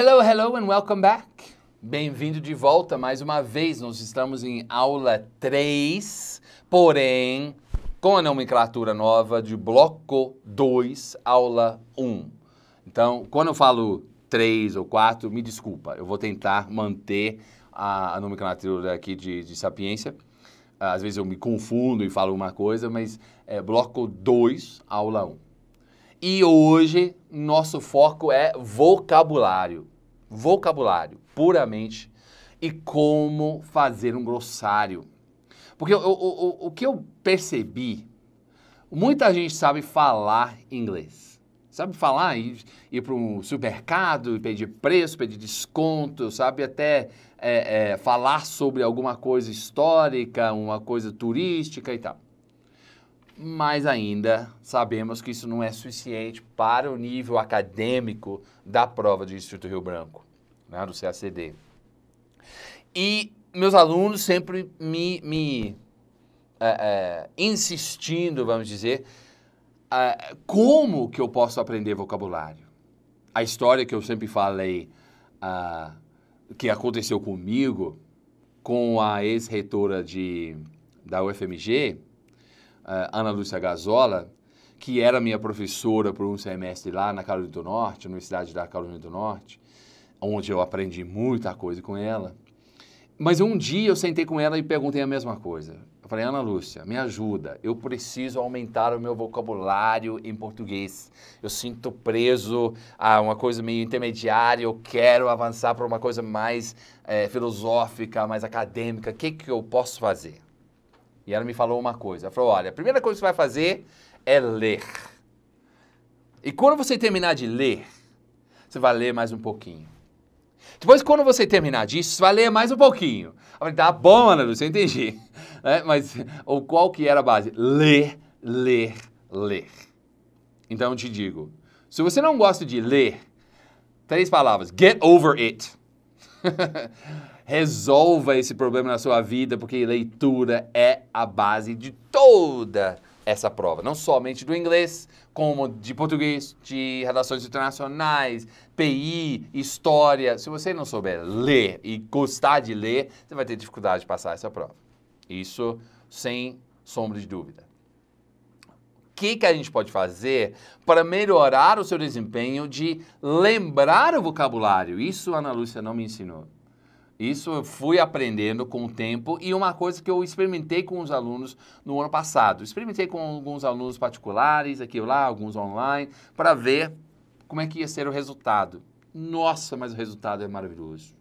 Hello, hello and welcome back. Bem-vindo de volta mais uma vez. Nós estamos em aula 3, porém, com a nomenclatura nova de bloco 2, aula 1. Então, quando eu falo 3 ou 4, me desculpa, eu vou tentar manter a, a nomenclatura aqui de, de sapiência. Às vezes eu me confundo e falo uma coisa, mas é bloco 2, aula 1. E hoje nosso foco é vocabulário. Vocabulário, puramente. E como fazer um glossário, Porque o, o, o, o que eu percebi, muita gente sabe falar inglês. Sabe falar e ir, ir para um supermercado, pedir preço, pedir desconto, sabe até é, é, falar sobre alguma coisa histórica, uma coisa turística e tal mas ainda sabemos que isso não é suficiente para o nível acadêmico da prova do Instituto Rio Branco, né, do CACD. E meus alunos sempre me, me é, é, insistindo, vamos dizer, é, como que eu posso aprender vocabulário. A história que eu sempre falei, ah, que aconteceu comigo, com a ex-reitora da UFMG, Ana Lúcia Gazola, que era minha professora por um semestre lá na Carolina do Norte, Universidade da Carolina do Norte, onde eu aprendi muita coisa com ela. Mas um dia eu sentei com ela e perguntei a mesma coisa. Eu falei, Ana Lúcia, me ajuda, eu preciso aumentar o meu vocabulário em português. Eu sinto preso a uma coisa meio intermediária, eu quero avançar para uma coisa mais é, filosófica, mais acadêmica. O que, que eu posso fazer? E ela me falou uma coisa. Ela falou: olha, a primeira coisa que você vai fazer é ler. E quando você terminar de ler, você vai ler mais um pouquinho. Depois, quando você terminar disso, você vai ler mais um pouquinho. Eu falei, tá bom, Ana Lúcia, entendi. É, mas ou qual que era a base? Ler, ler, ler. Então eu te digo, se você não gosta de ler, três palavras, get over it. resolva esse problema na sua vida, porque leitura é a base de toda essa prova, não somente do inglês, como de português, de relações internacionais, PI, história. Se você não souber ler e gostar de ler, você vai ter dificuldade de passar essa prova. Isso sem sombra de dúvida. O que, que a gente pode fazer para melhorar o seu desempenho de lembrar o vocabulário? Isso a Ana Lúcia não me ensinou. Isso eu fui aprendendo com o tempo e uma coisa que eu experimentei com os alunos no ano passado. Experimentei com alguns alunos particulares, aqui ou lá, alguns online, para ver como é que ia ser o resultado. Nossa, mas o resultado é maravilhoso.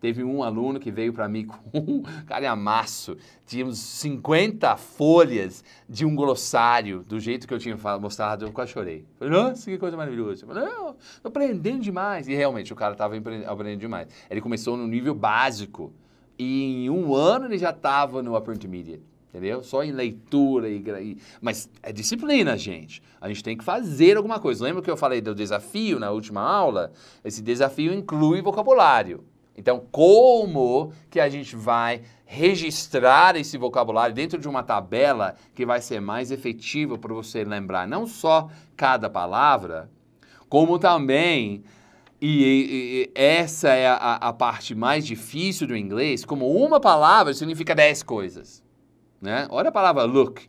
Teve um aluno que veio para mim com um calhamaço, tínhamos 50 folhas de um glossário, do jeito que eu tinha mostrado, eu quase chorei. Falei, nossa, que coisa maravilhosa. Eu falei, não, aprendendo demais. E realmente, o cara estava aprendendo demais. Ele começou no nível básico e em um ano ele já estava no Upper Intermediate entendeu? Só em leitura e, e, mas é disciplina, gente. A gente tem que fazer alguma coisa. Lembra que eu falei do desafio na última aula? Esse desafio inclui vocabulário. Então, como que a gente vai registrar esse vocabulário dentro de uma tabela que vai ser mais efetiva para você lembrar não só cada palavra, como também, e, e, e essa é a, a, parte mais difícil do inglês, como uma palavra significa dez coisas. Né? Olha a palavra look.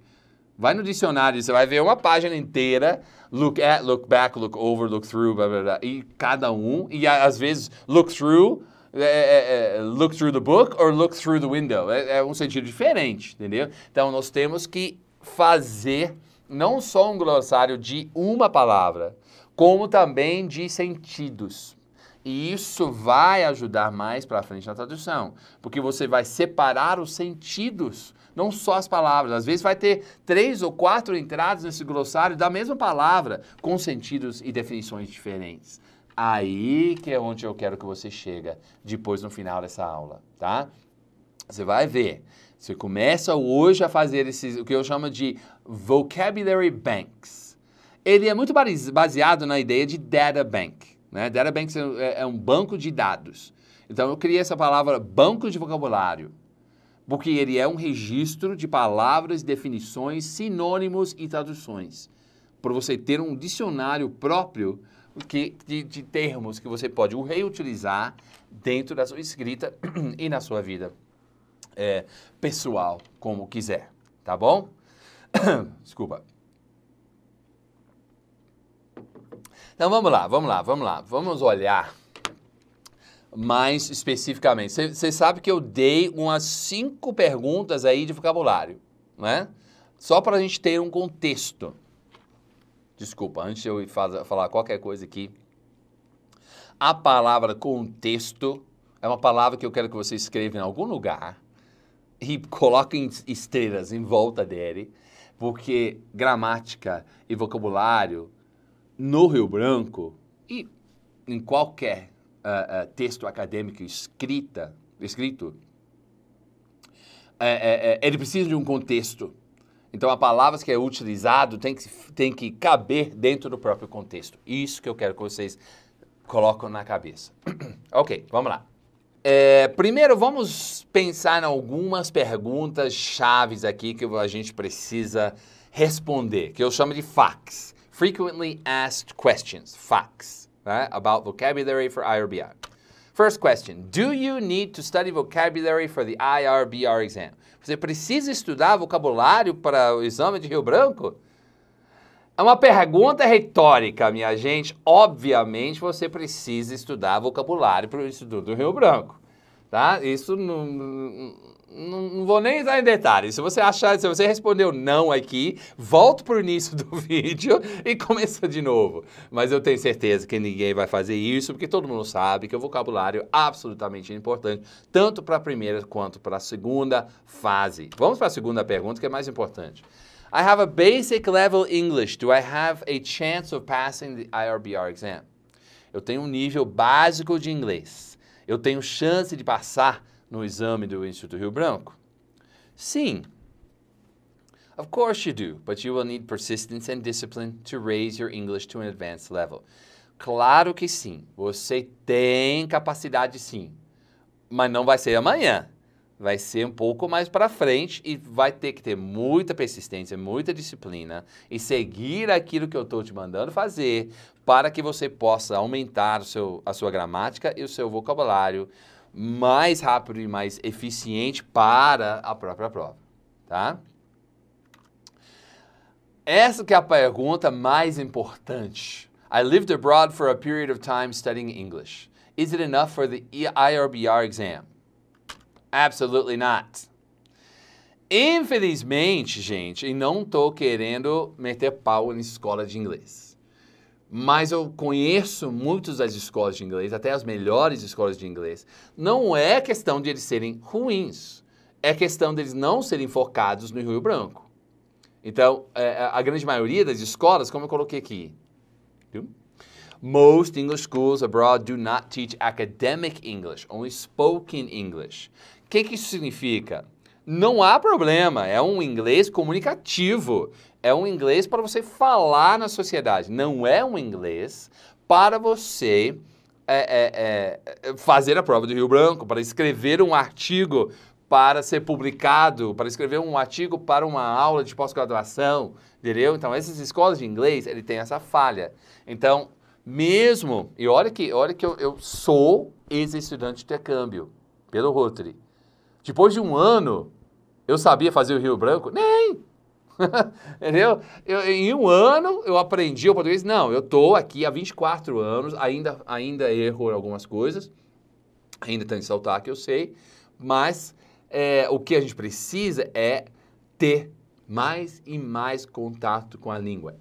Vai no dicionário, você vai ver uma página inteira, look at, look back, look over, look through, blá, blá, blá, e cada um, e às vezes look through é, é, é, look through the book or look through the window. É, é um sentido diferente, entendeu? Então nós temos que fazer não só um glossário de uma palavra, como também de sentidos. E isso vai ajudar mais para frente na tradução, porque você vai separar os sentidos, não só as palavras. Às vezes vai ter três ou quatro entradas nesse glossário da mesma palavra, com sentidos e definições diferentes. Aí que é onde eu quero que você chega depois no final dessa aula, tá? Você vai ver. Você começa hoje a fazer esses, o que eu chamo de vocabulary banks. Ele é muito baseado na ideia de data bank. Né? Data bank é, é, é um banco de dados. Então eu criei essa palavra banco de vocabulário, porque ele é um registro de palavras, definições, sinônimos e traduções, para você ter um dicionário próprio que, de, de termos que você pode reutilizar dentro da sua escrita e na sua vida é, pessoal, como quiser, tá bom? Desculpa. Então vamos lá, vamos lá, vamos lá. Vamos olhar mais especificamente. Você sabe que eu dei umas cinco perguntas aí de vocabulário, né? Só para a gente ter um contexto. Desculpa, antes de eu falar qualquer coisa aqui, a palavra contexto é uma palavra que eu quero que você escreva em algum lugar e coloque estrelas em volta dele, porque gramática e vocabulário no Rio Branco e em qualquer uh, uh, texto acadêmico escrita, escrito, é, é, é, ele precisa de um contexto. Então, a palavra que é utilizado tem que, tem que caber dentro do próprio contexto. Isso que eu quero que vocês coloquem na cabeça. ok, vamos lá. É, primeiro, vamos pensar em algumas perguntas chaves aqui que a gente precisa responder, que eu chamo de FAQs. Frequently Asked Questions, FAQs, né, about vocabulary for IRBI. First question, do you need to study vocabulary for the IRBR exam? Você precisa estudar vocabulário para o exame de Rio Branco? É uma pergunta retórica, minha gente. Obviamente você precisa estudar vocabulário para o Instituto do Rio Branco. Tá? Isso não, não, não, vou nem entrar em detalhes. Se você achar, se você respondeu não aqui, volta para o início do vídeo e começa de novo. Mas eu tenho certeza que ninguém vai fazer isso, porque todo mundo sabe que o vocabulário é absolutamente importante, tanto para a primeira quanto para a segunda fase. Vamos para a segunda pergunta, que é mais importante. I have a basic level English. Do I have a chance of passing the IRBR exam? Eu tenho um nível básico de inglês eu tenho chance de passar no exame do Instituto Rio Branco? Sim. Of course you do, but you will need persistence and discipline to raise your English to an advanced level. Claro que sim, você tem capacidade sim, mas não vai ser amanhã vai ser um pouco mais para frente e vai ter que ter muita persistência, muita disciplina e seguir aquilo que eu estou te mandando fazer para que você possa aumentar seu, a sua gramática e o seu vocabulário mais rápido e mais eficiente para a própria prova, tá? Essa que é a pergunta mais importante. I lived abroad for a period of time studying English. Is it enough for the IRBR exam? Absolutely not. Infelizmente, gente, e não estou querendo meter pau em escola de inglês. Mas eu conheço muitas das escolas de inglês, até as melhores escolas de inglês. Não é questão de eles serem ruins, é questão deles não serem focados no Rio Branco. Então, é, a grande maioria das escolas, como eu coloquei aqui, Most English schools abroad do not teach academic English, only spoken English que, que isso significa? Não há problema, é um inglês comunicativo, é um inglês para você falar na sociedade, não é um inglês para você é, é, é, é, fazer a prova do Rio Branco, para escrever um artigo para ser publicado, para escrever um artigo para uma aula de pós-graduação, entendeu? Então, essas escolas de inglês, ele tem essa falha. Então, mesmo, e olha que, olha que eu, eu sou ex-estudante de intercâmbio pelo Rotary, depois de um ano, eu sabia fazer o Rio Branco? Nem! Entendeu? Eu, em um ano eu aprendi o português. Não, eu estou aqui há 24 anos, ainda, ainda erro algumas coisas, ainda tem que saltar que eu sei, mas é, o que a gente precisa é ter mais e mais contato com a língua.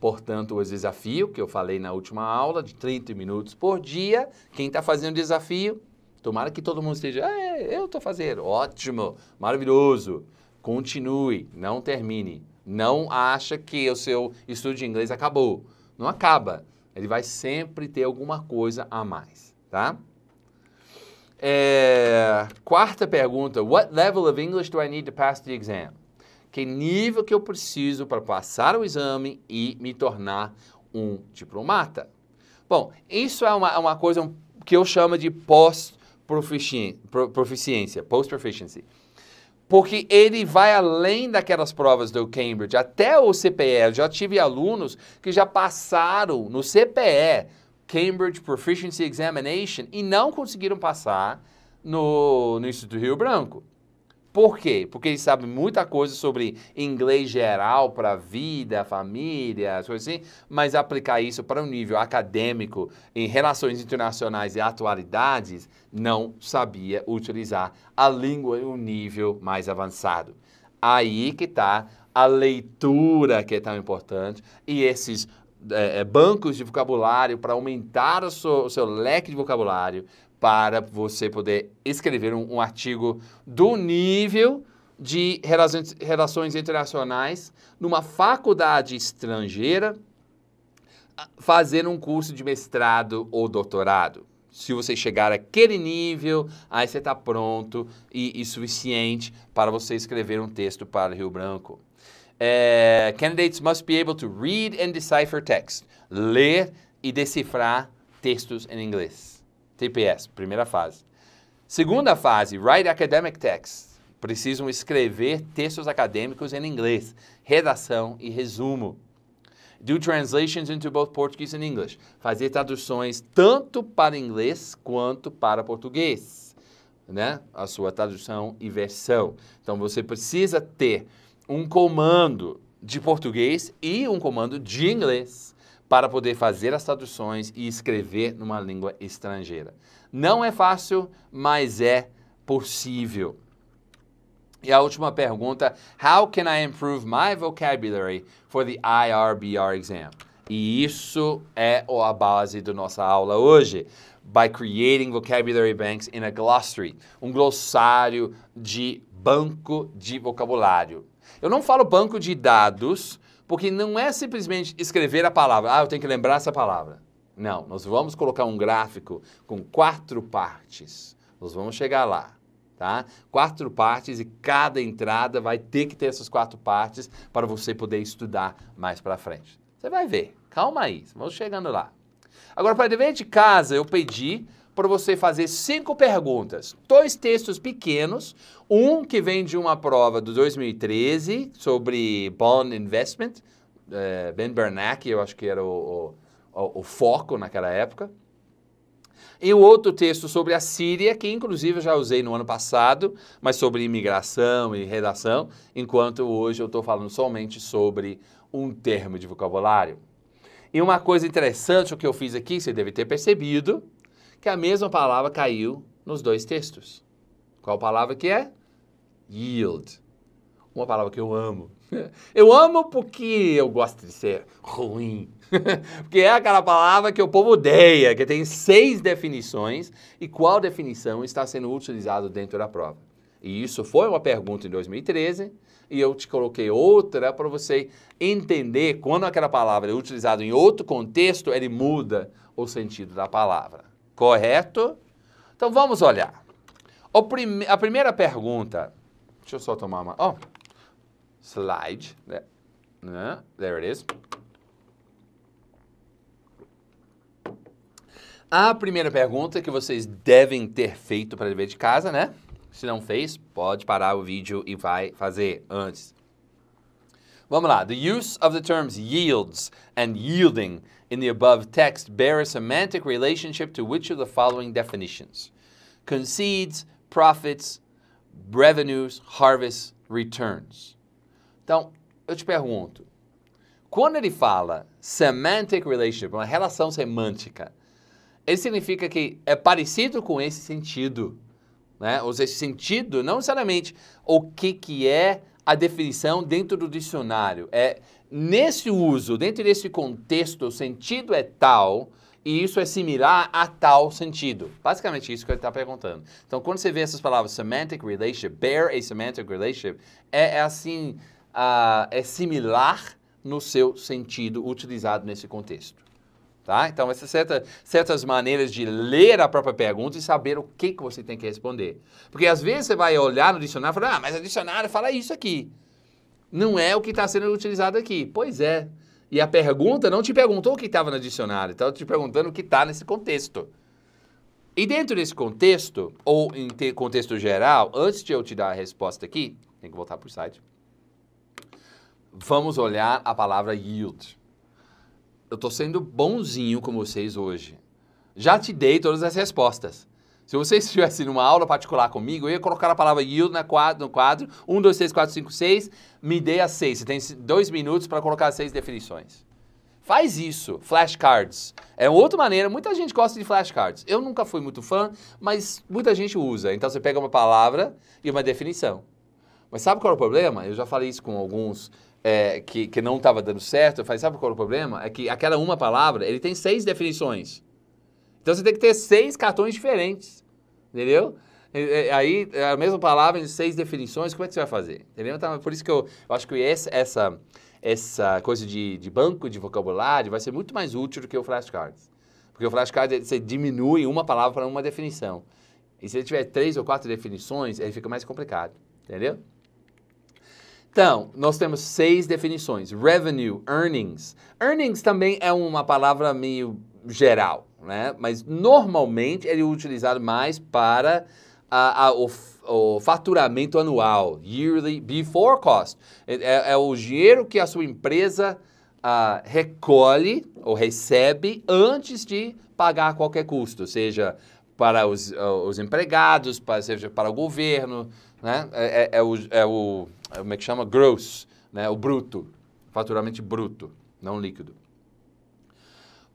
Portanto, o desafio que eu falei na última aula, de 30 minutos por dia, quem está fazendo o desafio? Tomara que todo mundo esteja, ah, é, eu estou fazendo, ótimo, maravilhoso. Continue, não termine. Não acha que o seu estudo de inglês acabou. Não acaba. Ele vai sempre ter alguma coisa a mais, tá? É, quarta pergunta: What level of English do I need to pass the exam? Que nível que eu preciso para passar o exame e me tornar um diplomata? Bom, isso é uma, uma coisa que eu chamo de pós proficiência, proficiência post proficiency. Porque ele vai além daquelas provas do Cambridge, até o CPE. Eu já tive alunos que já passaram no CPE, Cambridge Proficiency Examination, e não conseguiram passar no, no Instituto Rio Branco. Por quê? Porque ele sabe muita coisa sobre inglês geral para vida, família, as coisas assim, mas aplicar isso para um nível acadêmico em relações internacionais e atualidades, não sabia utilizar a língua em um nível mais avançado. Aí que está a leitura que é tão importante e esses é, bancos de vocabulário para aumentar o seu, o seu leque de vocabulário, para você poder escrever um, um artigo do nível de relações, relações internacionais numa faculdade estrangeira, ah, fazer um curso de mestrado ou doutorado. Se você chegar àquele nível, aí você está pronto e, e, suficiente para você escrever um texto para Rio Branco. É, candidates must be able to read and decipher text. Ler e decifrar textos em inglês. TPS, primeira fase. Segunda fase, Write Academic Texts. Precisam escrever textos acadêmicos em inglês, redação e resumo. Do translations into both Portuguese and English. Fazer traduções tanto para inglês quanto para português, né? A sua tradução e versão. Então você precisa ter um comando de português e um comando de inglês para poder fazer as traduções e escrever numa língua estrangeira. Não é fácil, mas é possível. E a última pergunta: How can I improve my vocabulary for the IRBR exam? E isso é a base da nossa aula hoje. By creating vocabulary banks in a glossary, um glossário de banco de vocabulário. Eu não falo banco de dados, porque não é simplesmente escrever a palavra, ah, eu tenho que lembrar essa palavra. Não, nós vamos colocar um gráfico com quatro partes. Nós vamos chegar lá, tá? Quatro partes e cada entrada vai ter que ter essas quatro partes para você poder estudar mais para frente. Você vai ver. Calma aí, vamos chegando lá. Agora, para dever de casa, eu pedi para você fazer cinco perguntas, dois textos pequenos um que vem de uma prova do 2013 sobre bond investment, eh, Ben Bernanke, eu acho que era o, o, o foco naquela época. E o outro texto sobre a Síria, que inclusive eu já usei no ano passado, mas sobre imigração e redação, enquanto hoje eu estou falando somente sobre um termo de vocabulário. E uma coisa interessante o que eu fiz aqui, você deve ter percebido, que a mesma palavra caiu nos dois textos. Qual palavra que é? Yield. Uma palavra que eu amo. Eu amo porque eu gosto de ser ruim. porque é aquela palavra que o povo odeia, que tem seis definições e qual definição está sendo utilizada dentro da prova. E isso foi uma pergunta em 2013 e eu te coloquei outra para você entender quando aquela palavra é utilizada em outro contexto, ele muda o sentido da palavra. Correto? Então vamos olhar prime a primeira pergunta, deixa eu só tomar uma, ó, oh, slide, né, né? there it is. A primeira pergunta que vocês devem ter feito para dever de casa, né? Se não fez, pode parar o vídeo e vai fazer antes. Vamos lá. The use of the terms yields and yielding in the above text bear a semantic relationship to which of the following definitions? Concedes, profits, revenues, harvests, returns. Então, eu te pergunto, quando ele fala semantic relationship, uma relação semântica, ele significa que é parecido com esse sentido, né? Ou seja, esse sentido, não necessariamente o que, que é a definição dentro do dicionário. É nesse uso, dentro desse contexto, o sentido é tal e isso é similar a tal sentido. Basicamente isso que ele está perguntando. Então, quando você vê essas palavras, semantic relationship, bear a semantic relationship, é, é assim, uh, é similar no seu sentido utilizado nesse contexto. Tá? Então, essas certa, certas maneiras de ler a própria pergunta e saber o que, que você tem que responder. Porque às vezes você vai olhar no dicionário e falar, ah, mas o dicionário fala isso aqui. Não é o que está sendo utilizado aqui. Pois é. E a pergunta não te perguntou o que estava no dicionário, estava te perguntando o que está nesse contexto. E dentro desse contexto, ou em contexto geral, antes de eu te dar a resposta aqui, tem que voltar para o site, vamos olhar a palavra yield. Eu estou sendo bonzinho com vocês hoje. Já te dei todas as respostas. Se você estivesse numa aula particular comigo, eu ia colocar a palavra yield na quadro, no quadro. 1, 2, 3, 4, 5, 6. Me dê as 6. Você tem dois minutos para colocar as 6 definições. Faz isso. Flashcards. É outra maneira. Muita gente gosta de flashcards. Eu nunca fui muito fã, mas muita gente usa. Então você pega uma palavra e uma definição. Mas sabe qual é o problema? Eu já falei isso com alguns é, que, que não estava dando certo. Eu falei, sabe qual é o problema? É que aquela uma palavra, ele tem seis definições. Então você tem que ter seis cartões diferentes, entendeu? Aí, é a mesma palavra em seis definições, como é que você vai fazer? Entendeu? Então, é por isso que eu, eu acho que essa, essa coisa de, de banco de vocabulário vai ser muito mais útil do que o flashcards. Porque o flashcard você diminui uma palavra para uma definição. E se ele tiver três ou quatro definições, ele fica mais complicado, entendeu? Então, nós temos seis definições. Revenue, earnings. Earnings também é uma palavra meio geral né? Mas normalmente ele é utilizado mais para a, a, o, o, faturamento anual, yearly before cost. É, é, é o dinheiro que a sua empresa a, ah, recolhe ou recebe antes de pagar qualquer custo, seja para os, ah, os empregados, para, seja para o governo, né? É, é, é, o, é o, como é que chama? Gross, né? O bruto, faturamento bruto, não líquido.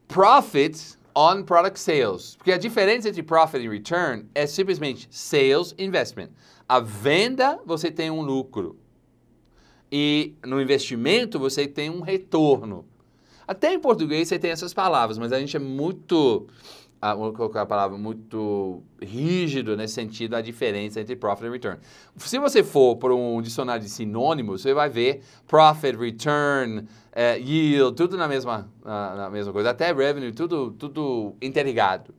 Profit on product sales. Porque a diferença entre profit e return é simplesmente sales investment. A venda você tem um lucro. E no investimento você tem um retorno. Até em português você tem essas palavras, mas a gente é muito a, a palavra muito rígido nesse sentido a diferença entre profit e return. Se você for para um dicionário de sinônimos, você vai ver profit, return, é, yield, tudo na mesma, na, mesma coisa, até revenue, tudo, tudo interligado.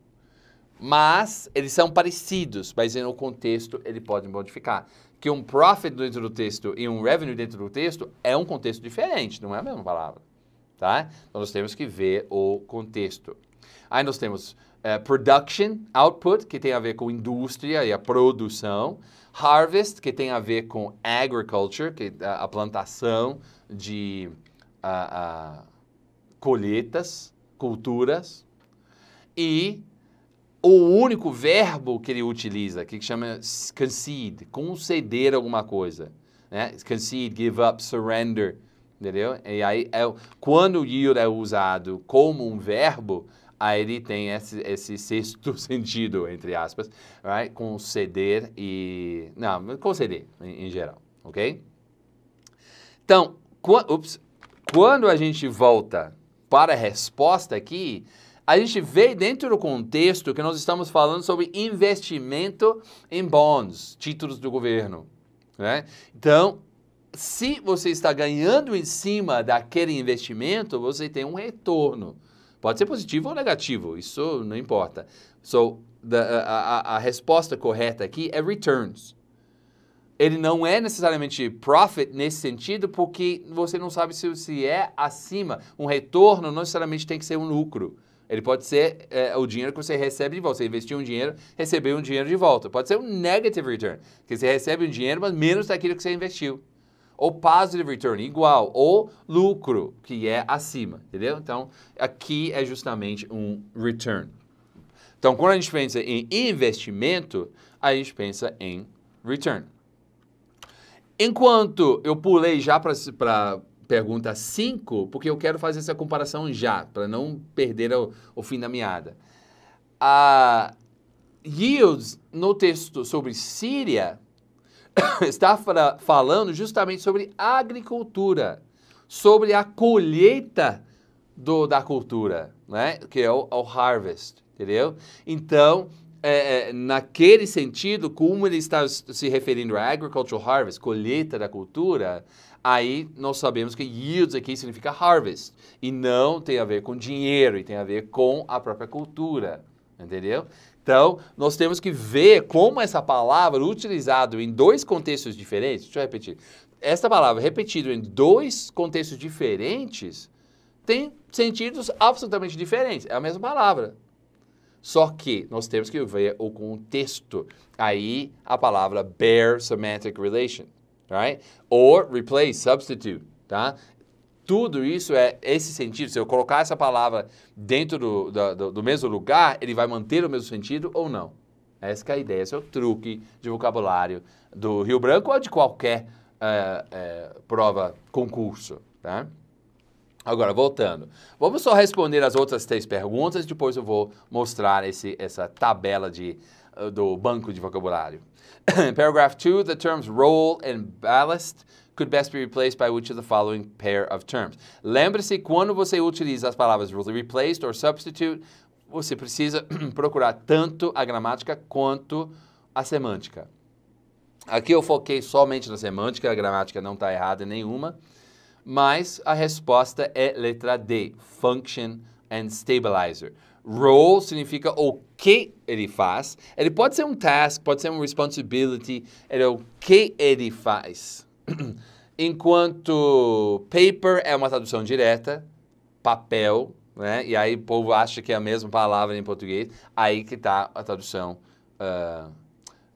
Mas eles são parecidos, mas no contexto ele pode modificar. Que um profit dentro do texto e um revenue dentro do texto é um contexto diferente, não é a mesma palavra. Tá? Então nós temos que ver o contexto. Aí nós temos é, production, output, que tem a ver com indústria e a produção. Harvest, que tem a ver com agriculture, que é a plantação de a, a, colheitas, culturas. E o único verbo que ele utiliza, que chama concede, conceder alguma coisa. Né? Concede, give up, surrender. Entendeu? E aí, é, quando o yield é usado como um verbo, aí ele tem esse, esse sexto sentido, entre aspas, right? conceder e... Não, conceder em, em geral, ok? Então, quando, ups, quando a gente volta para a resposta aqui, a gente vê dentro do contexto que nós estamos falando sobre investimento em bonds, títulos do governo. Né? Então, se você está ganhando em cima daquele investimento, você tem um retorno. Pode ser positivo ou negativo, isso não importa. So, the, a, a, a resposta correta aqui é returns. Ele não é necessariamente profit nesse sentido, porque você não sabe se, se é acima. Um retorno não necessariamente tem que ser um lucro. Ele pode ser é, o dinheiro que você recebe de volta. Você investiu um dinheiro, recebeu um dinheiro de volta. Pode ser um negative return, que você recebe um dinheiro, mas menos daquilo que você investiu ou positive return, igual, ou lucro, que é acima, entendeu? Então, aqui é justamente um return. Então, quando a gente pensa em investimento, a gente pensa em return. Enquanto eu pulei já para pergunta 5, porque eu quero fazer essa comparação já, para não perder o, o, fim da meada. A yields no texto sobre Síria está falando justamente sobre agricultura, sobre a colheita do, da cultura, né? que é o, é o harvest, entendeu? Então, é, é, naquele sentido, como ele está se referindo a agricultural harvest, colheita da cultura, aí nós sabemos que yields aqui significa harvest, e não tem a ver com dinheiro, e tem a ver com a própria cultura, entendeu? Então, nós temos que ver como essa palavra utilizada em dois contextos diferentes, deixa eu repetir, essa palavra repetida em dois contextos diferentes tem sentidos absolutamente diferentes. É a mesma palavra. Só que nós temos que ver o contexto. Aí a palavra bare semantic relation, right? Or replace, substitute, tá? Tudo isso é esse sentido. Se eu colocar essa palavra dentro do, do, do mesmo lugar, ele vai manter o mesmo sentido ou não? Essa é a ideia, esse é o truque de vocabulário do Rio Branco ou de qualquer eh, eh, prova, concurso. Tá? Agora, voltando. Vamos só responder as outras três perguntas, e depois eu vou mostrar esse, essa tabela de, eh, do banco de vocabulário. Paragraph 2, the terms roll and ballast could best be replaced by which of the following pair of terms. Lembre-se, quando você utiliza as palavras replaced or substitute, você precisa procurar tanto a gramática quanto a semântica. Aqui eu foquei somente na semântica, a gramática não está errada nenhuma, mas a resposta é letra D, function and stabilizer. Role significa o que ele faz. Ele pode ser um task, pode ser um responsibility, ele é o que ele faz. Enquanto paper é uma tradução direta, papel, né? E aí o povo acha que é a mesma palavra em português. Aí que está a tradução, uh,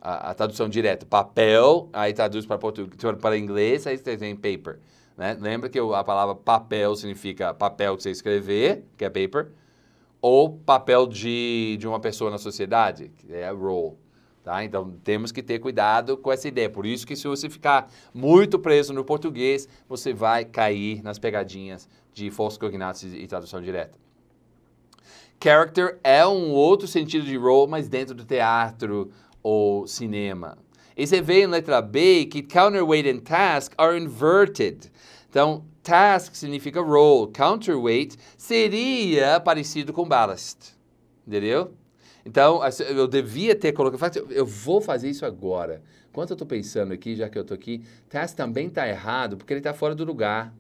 a, a, tradução direta. Papel, aí traduz para, português, para inglês, aí você tem paper. Né? Lembra que a palavra papel significa papel que você escrever, que é paper, ou papel de, de uma pessoa na sociedade, que é role. Tá? Então temos que ter cuidado com essa ideia. Por isso que se você ficar muito preso no português, você vai cair nas pegadinhas de falsos cognatos e tradução direta. Character é um outro sentido de role, mas dentro do teatro ou cinema. E você vê em letra B que counterweight and task are inverted. Então, task significa role, counterweight seria parecido com ballast. Entendeu? Então, assim, eu devia ter colocado. Assim, eu vou fazer isso agora. Enquanto eu estou pensando aqui, já que eu estou aqui, Tess também está errado porque ele está fora do lugar.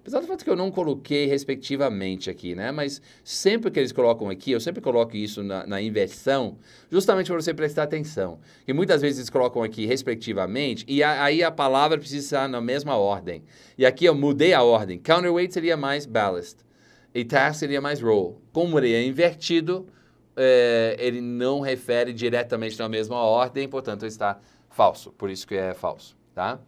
Apesar do fato que eu não coloquei respectivamente aqui, né? Mas sempre que eles colocam aqui, eu sempre coloco isso na, na inversão, justamente para você prestar atenção. E muitas vezes eles colocam aqui respectivamente, e a, aí a palavra precisa estar na mesma ordem. E aqui eu mudei a ordem. Counterweight seria mais ballast. E task seria mais roll. Como ele é invertido, é, ele não refere diretamente na mesma ordem, portanto está falso, por isso que é falso, tá?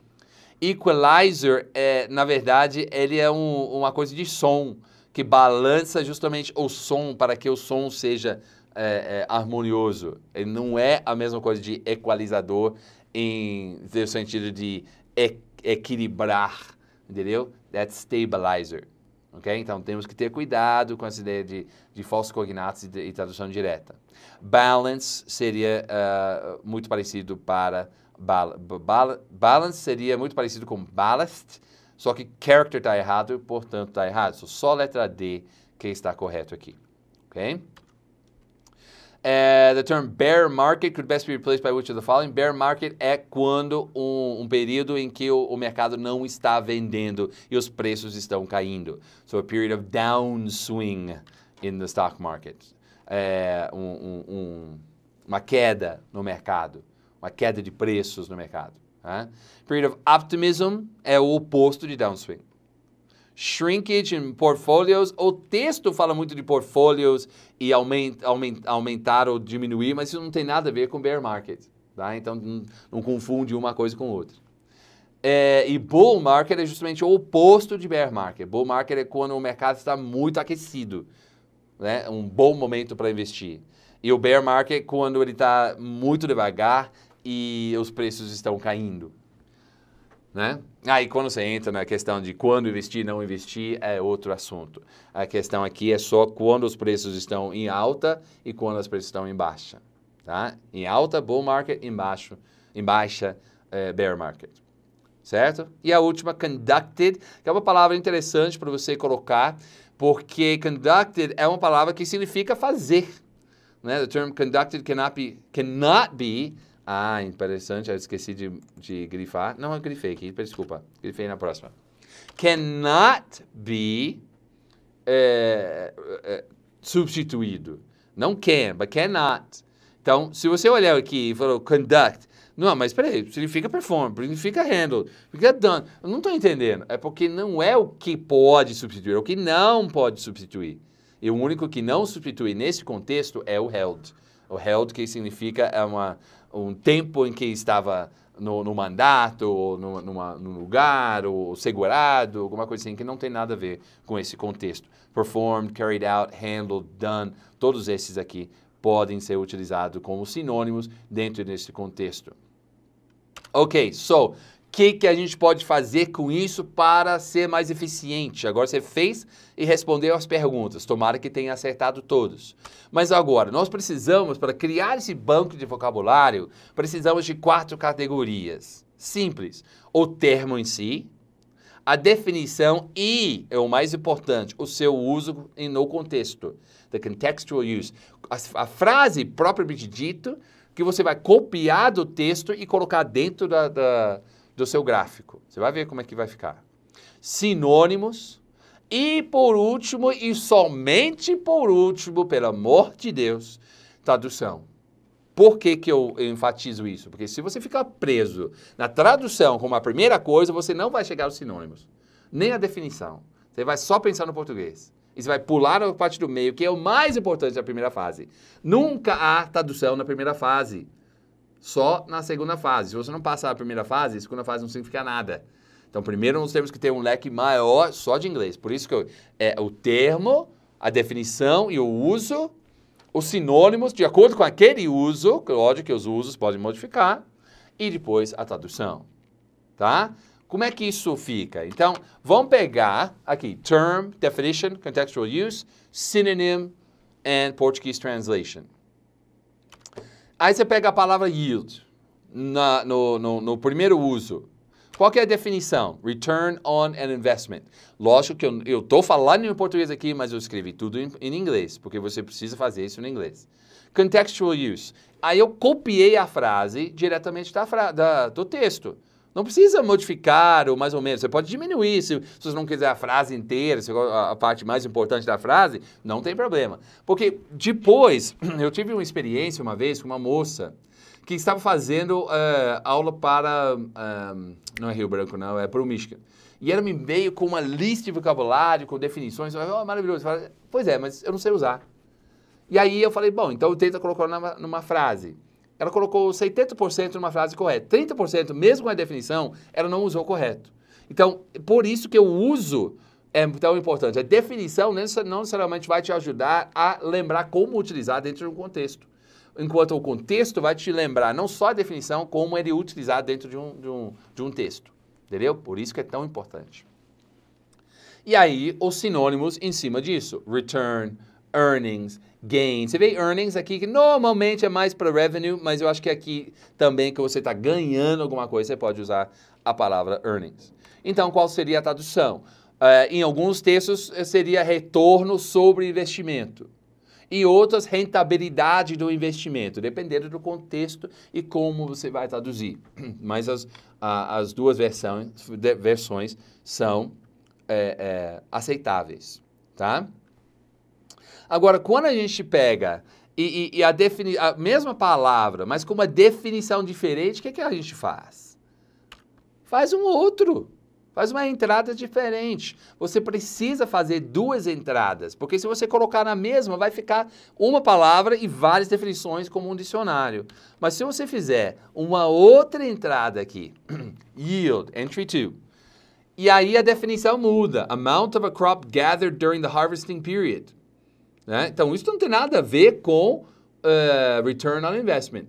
Equalizer, é, na verdade, ele é um, uma coisa de som, que balança justamente o som para que o som seja é, é, harmonioso. Ele não é a mesma coisa de equalizador em no sentido de equilibrar, entendeu? That's stabilizer. Então, temos que ter cuidado com essa ideia de, de falsos cognatos e, e tradução direta. Balance seria uh, muito parecido para... balance seria muito parecido com ballast, só que character está errado, portanto está errado. So, só a letra D que está correto aqui. Ok? É, the term bear market could best be replaced by which of the following? Bear market é quando um, um período em que o, o, mercado não está vendendo e os preços estão caindo. So a period of downswing in the stock market. É, um, um, uma queda no mercado, uma queda de preços no mercado. Né? Period of optimism é o oposto de downswing shrinkage em portfolios. O texto fala muito de portfolios e aumentar ou diminuir, mas isso não tem nada a ver com bear market. Tá? Então não, não confunde uma coisa com outra. É, e bull market é justamente o oposto de bear market. Bull market é quando o mercado está muito aquecido, né? um bom momento para investir. E o bear market é quando ele está muito devagar e os preços estão caindo. Né? Aí ah, quando você entra na questão de quando investir, não investir, é outro assunto. A questão aqui é só quando os preços estão em alta e quando os preços estão em baixa. Tá? Em alta, bull market, em, baixo, em baixa, é, bear market. Certo? E a última, conducted, que é uma palavra interessante para você colocar, porque conducted é uma palavra que significa fazer. Né? The term conducted cannot be, cannot be ah, interessante, eu esqueci de, de grifar. Não, eu grifei aqui, desculpa. Grifei na próxima. Cannot be é, é, substituído. Não can, but cannot. Então, se você olhar aqui e falou conduct, não, mas peraí, significa perform, significa handle, significa done. Eu não estou entendendo. É porque não é o que pode substituir, é o que não pode substituir. E o único que não substitui nesse contexto é o held. O held que significa é uma, um tempo em que estava no, no mandato, ou numa, num lugar, ou segurado, alguma coisa assim, que não tem nada a ver com esse contexto. Performed, carried out, handled, done, todos esses aqui podem ser utilizados como sinônimos dentro desse contexto. Ok, so, que, que a gente pode fazer com isso para ser mais eficiente? Agora você fez e respondeu as perguntas, tomara que tenha acertado todos. Mas agora, nós precisamos, para criar esse banco de vocabulário, precisamos de quatro categorias. Simples. O termo em si, a definição e, é o mais importante, o seu uso no contexto. The contextual use. A, a frase propriamente dita, que você vai copiar do texto e colocar dentro da, da do seu gráfico. Você vai ver como é que vai ficar. Sinônimos. E por último, e somente por último, pelo amor de Deus, tradução. Por que, que eu enfatizo isso? Porque se você ficar preso na tradução como a primeira coisa, você não vai chegar aos sinônimos, nem a definição. Você vai só pensar no português. E você vai pular a parte do meio, que é o mais importante da primeira fase. Nunca há tradução na primeira fase só na segunda fase. Se você não passar a primeira fase, a segunda fase não significa nada. Então, primeiro nós temos que ter um leque maior só de inglês. Por isso que eu, é o termo, a definição e o uso, os sinônimos, de acordo com aquele uso, óbvio que os usos podem modificar, e depois a tradução. Tá? Como é que isso fica? Então, vamos pegar aqui, term, definition, contextual use, synonym and Portuguese translation. Aí você pega a palavra yield na, no, no, no, primeiro uso. Qual é a definição? Return on an investment. Lógico que eu estou falando em português aqui, mas eu escrevi tudo em, em inglês, porque você precisa fazer isso em inglês. Contextual use. Aí eu copiei a frase diretamente da, da do texto. Não precisa modificar ou mais ou menos. Você pode diminuir. Se, se você não quiser a frase inteira, se, a, a parte mais importante da frase, não tem problema. Porque depois, eu tive uma experiência uma vez com uma moça que estava fazendo uh, aula para. Uh, não é Rio Branco, não, é para o Michigan. E ela me veio com uma lista de vocabulário, com definições. Eu falei, oh, maravilhoso. Falei, pois é, mas eu não sei usar. E aí eu falei, bom, então tenta colocar numa, numa frase ela colocou 70% numa frase correta. 30%, mesmo com a definição, ela não usou correto. Então, por isso que o uso é tão importante. A definição não necessariamente vai te ajudar a lembrar como utilizar dentro de um contexto. Enquanto o contexto vai te lembrar não só a definição, como ele utilizar dentro de um, de um, de um texto. Entendeu? Por isso que é tão importante. E aí, os sinônimos em cima disso. Return, earnings, gain. Você vê earnings aqui, que normalmente é mais para revenue, mas eu acho que aqui também que você está ganhando alguma coisa, você pode usar a palavra earnings. Então, qual seria a tradução? Eh, em alguns textos eh, seria retorno sobre investimento. E outras, rentabilidade do investimento, dependendo do contexto e como você vai traduzir. Mas as, as duas versões, versões são é, é, aceitáveis, tá? Agora, quando a gente pega e, e, e a, a, mesma palavra, mas com uma definição diferente, o que, é que a gente faz? Faz um outro. Faz uma entrada diferente. Você precisa fazer duas entradas, porque se você colocar na mesma, vai ficar uma palavra e várias definições como um dicionário. Mas se você fizer uma outra entrada aqui, yield, entry two, e aí a definição muda. Amount of a crop gathered during the harvesting period. Né? Então, isso não tem nada a ver com uh, return on investment.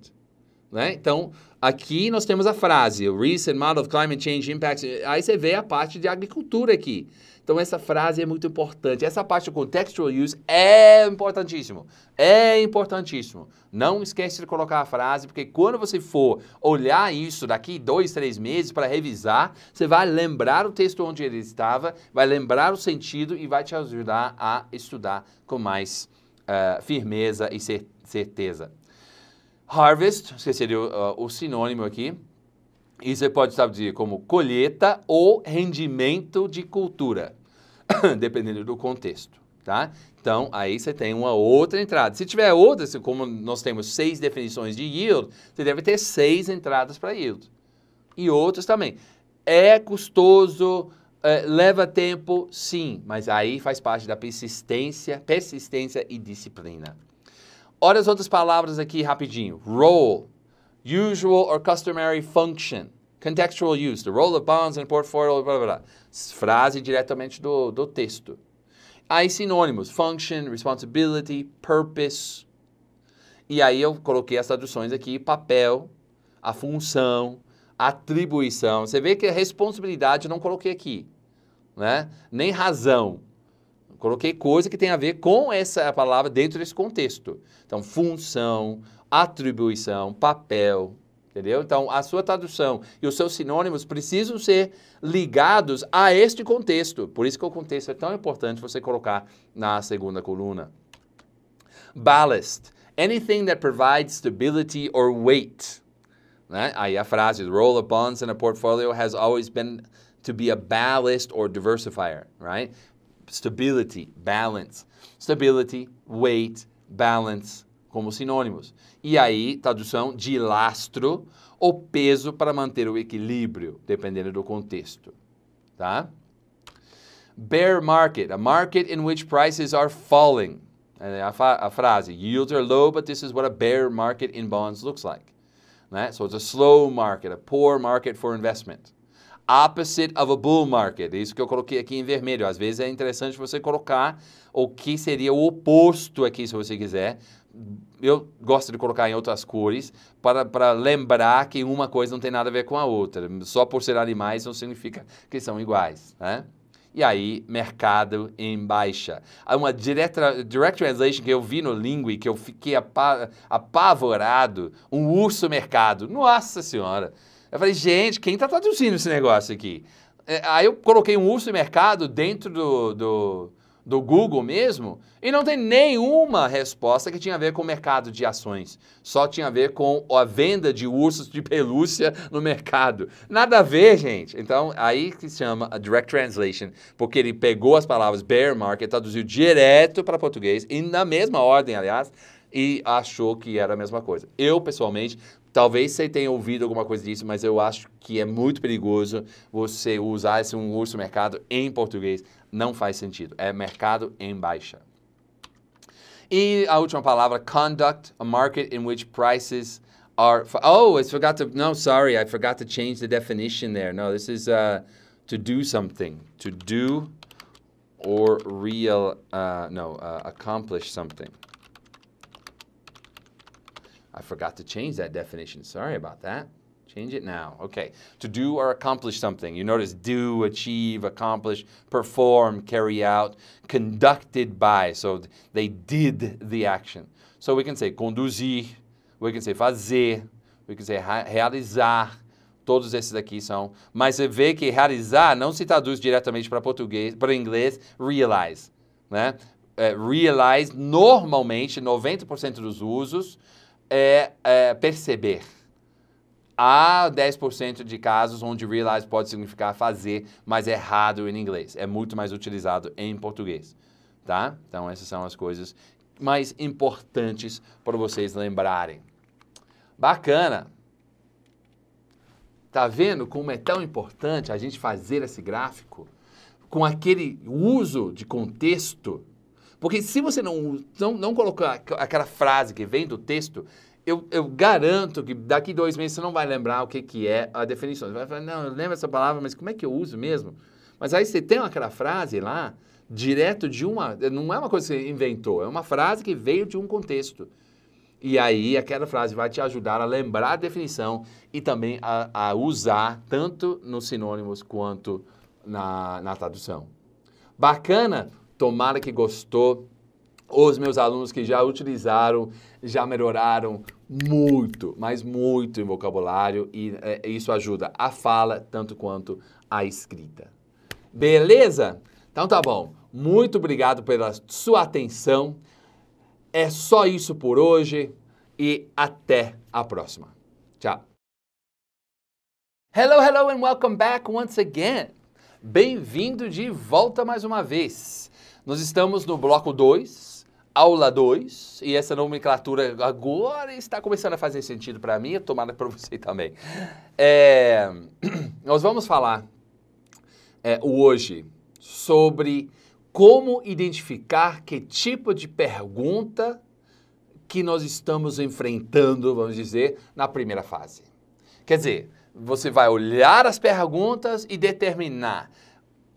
Né? Então, aqui nós temos a frase, recent model of climate change impacts. Aí você vê a parte de agricultura aqui. Então essa frase é muito importante. Essa parte do contextual use é importantíssimo. É importantíssimo. Não esquece de colocar a frase, porque quando você for olhar isso daqui dois, três meses para revisar, você vai lembrar o texto onde ele estava, vai lembrar o sentido e vai te ajudar a estudar com mais uh, firmeza e cer certeza. Harvest, esqueci de, uh, o sinônimo aqui, e você pode traduzir como colheita ou rendimento de cultura. dependendo do contexto, tá? Então, aí você tem uma outra entrada. Se tiver outra, como nós temos seis definições de yield, você deve ter seis entradas para yield. E outras também. É custoso, é, leva tempo, sim, mas aí faz parte da persistência, persistência e disciplina. Olha as outras palavras aqui rapidinho. Role, usual or customary function. Contextual use, the role of bonds and portfolio, blá, blá, blá. Frase diretamente do, do texto. Aí sinônimos, function, responsibility, purpose. E aí eu coloquei as traduções aqui, papel, a função, atribuição. Você vê que a responsabilidade eu não coloquei aqui, né? Nem razão. coloquei coisa que tem a ver com essa palavra dentro desse contexto. Então, função, atribuição, papel, Entendeu? Então, a sua tradução e os seus sinônimos precisam ser ligados a este contexto. Por isso que o contexto é tão importante você colocar na segunda coluna. Ballast. Anything that provides stability or weight. Né? Aí a frase, the role of bonds in a portfolio has always been to be a ballast or diversifier, right? Stability, balance. Stability, weight, balance como sinônimos. E aí, tradução de lastro ou peso para manter o equilíbrio, dependendo do contexto. Tá? Bear market, a market in which prices are falling. É a, a, frase, yields are low, but this is what a bear market in bonds looks like. Né? So it's a slow market, a poor market for investment. Opposite of a bull market, é isso que eu coloquei aqui em vermelho. Às vezes é interessante você colocar o que seria o oposto aqui, se você quiser, eu gosto de colocar em outras cores para, para lembrar que uma coisa não tem nada a ver com a outra. Só por ser animais não significa que são iguais, né? E aí, mercado em baixa. Uma direct, direct translation que eu vi no Lingui, que eu fiquei apavorado, um urso mercado. Nossa Senhora! Eu falei, gente, quem está traduzindo esse negócio aqui? É, aí eu coloquei um urso mercado dentro do, do do Google mesmo, e não tem nenhuma resposta que tinha a ver com o mercado de ações. Só tinha a ver com a venda de ursos de pelúcia no mercado. Nada a ver, gente. Então, aí que se chama a direct translation, porque ele pegou as palavras bear market, traduziu direto para português, e na mesma ordem, aliás, e achou que era a mesma coisa. Eu, pessoalmente, Talvez você tenha ouvido alguma coisa disso, mas eu acho que é muito perigoso você usar esse um urso mercado em português. Não faz sentido. É mercado em baixa. E a última palavra, conduct, a market in which prices are. Oh, I forgot to. No, sorry, I forgot to change the definition there. No, this is uh, to do something, to do or real. Uh, no, uh, accomplish something. I forgot to change that definition. Sorry about that. Change it now. Okay. To do or accomplish something. You notice do, achieve, accomplish, perform, carry out, conducted by. So they did the action. So we can say conduzir, we can say fazer, we can say realizar. Todos esses aqui são. Mas você vê que realizar não se traduz diretamente para português, para inglês, realize. Né? É, realize, normalmente, 90% dos usos, é, é perceber. Há 10% de casos onde realize pode significar fazer, mas é errado em inglês. É muito mais utilizado em português, tá? Então, essas são as coisas mais importantes para vocês lembrarem. Bacana! Tá vendo como é tão importante a gente fazer esse gráfico com aquele uso de contexto? Porque se você não, não, não colocar aquela frase que vem do texto, eu, eu, garanto que daqui dois meses você não vai lembrar o que, que é a definição. Você vai falar, não, eu lembro essa palavra, mas como é que eu uso mesmo? Mas aí você tem aquela frase lá, direto de uma. Não é uma coisa que você inventou, é uma frase que veio de um contexto. E aí aquela frase vai te ajudar a lembrar a definição e também a, a usar tanto nos sinônimos quanto na, na tradução. Bacana? Tomara que gostou os meus alunos que já utilizaram já melhoraram muito, mas muito em vocabulário e é, isso ajuda a fala tanto quanto a escrita. Beleza? Então tá bom. Muito obrigado pela sua atenção. É só isso por hoje e até a próxima. Tchau. Hello, hello and welcome back once again. Bem-vindo de volta mais uma vez. Nós estamos no bloco 2, aula 2, e essa nomenclatura agora está começando a fazer sentido para mim, tomada para você também. É, nós vamos falar é, hoje sobre como identificar que tipo de pergunta que nós estamos enfrentando, vamos dizer, na primeira fase. Quer dizer, você vai olhar as perguntas e determinar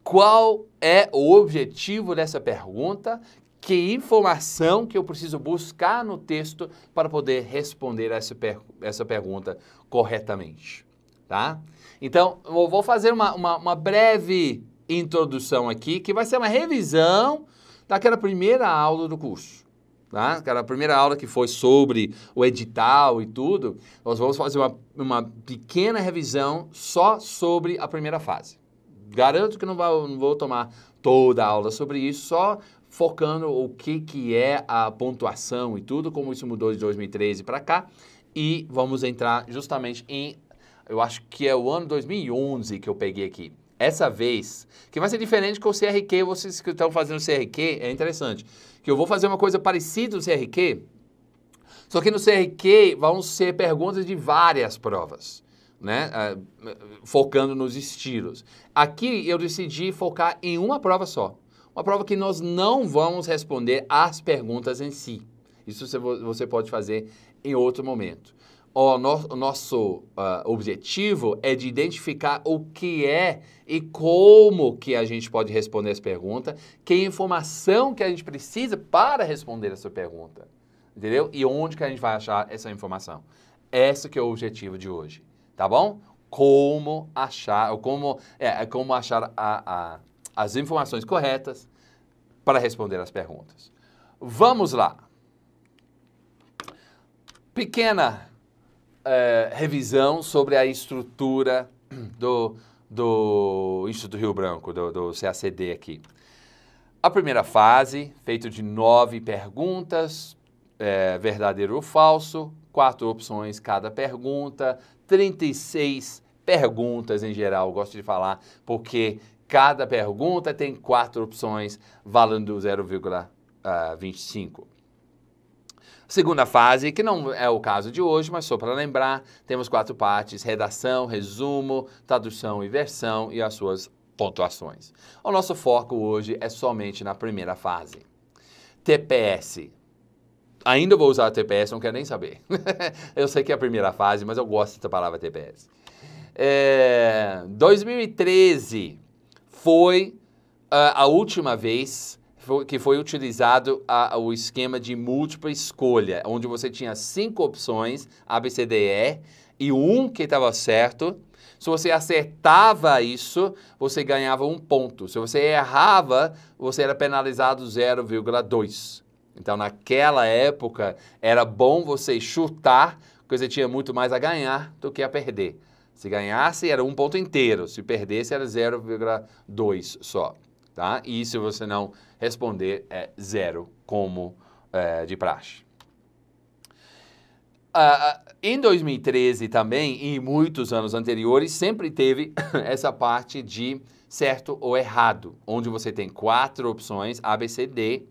qual é o objetivo dessa pergunta que informação que eu preciso buscar no texto para poder responder essa, per essa pergunta corretamente, tá? Então, eu vou fazer uma, uma, uma breve introdução aqui, que vai ser uma revisão daquela primeira aula do curso. Tá? Aquela primeira aula que foi sobre o edital e tudo, nós vamos fazer uma, uma pequena revisão só sobre a primeira fase. Garanto que não, vou não vou tomar toda a aula sobre isso, só focando o que, que é a pontuação e tudo, como isso mudou de 2013 para cá. E vamos entrar justamente em, eu acho que é o ano 2011 que eu peguei aqui. Essa vez, que vai ser diferente com o CRQ, vocês que estão fazendo CRQ, é interessante. Que eu vou fazer uma coisa parecida no CRQ, só que no CRQ vão ser perguntas de várias provas, né? Ah, focando nos estilos. Aqui eu decidi focar em uma prova só. Uma prova que nós não vamos responder as perguntas em si. Isso você pode fazer em outro momento. O nosso, ah, objetivo é de identificar o que é e como que a gente pode responder essa pergunta, que informação que a gente precisa para responder essa pergunta, entendeu? E onde que a gente vai achar essa informação. Esse que é o objetivo de hoje, tá bom? Como achar, ou como, é, é como achar a, a as informações corretas para responder as perguntas. Vamos lá. Pequena é, revisão sobre a estrutura do, do Instituto Rio Branco, do, do CACD aqui. A primeira fase, feito de nove perguntas, é, verdadeiro ou falso, quatro opções cada pergunta, 36 perguntas em geral. gosto de falar porque Cada pergunta tem quatro opções, valendo 0,25. Ah, Segunda fase, que não é o caso de hoje, mas só para lembrar, temos quatro partes: redação, resumo, tradução e versão e as suas pontuações. O nosso foco hoje é somente na primeira fase. TPS. Ainda vou usar TPS, não quero nem saber. eu sei que é a primeira fase, mas eu gosto dessa palavra TPS. É, 2013 foi uh, a última vez que foi utilizado a, o esquema de múltipla escolha, onde você tinha cinco opções, A, B, C, D, E, e um que estava certo. Se você acertava isso, você ganhava um ponto. Se você errava, você era penalizado 0,2. Então, naquela época, era bom você chutar, porque você tinha muito mais a ganhar do que a perder. Se ganhasse, era um ponto inteiro. Se perdesse, era 0,2 só. Tá? E se você não responder, é zero, como é, de praxe. Uh, em 2013 também, e muitos anos anteriores, sempre teve essa parte de certo ou errado, onde você tem quatro opções, A, B, C, D,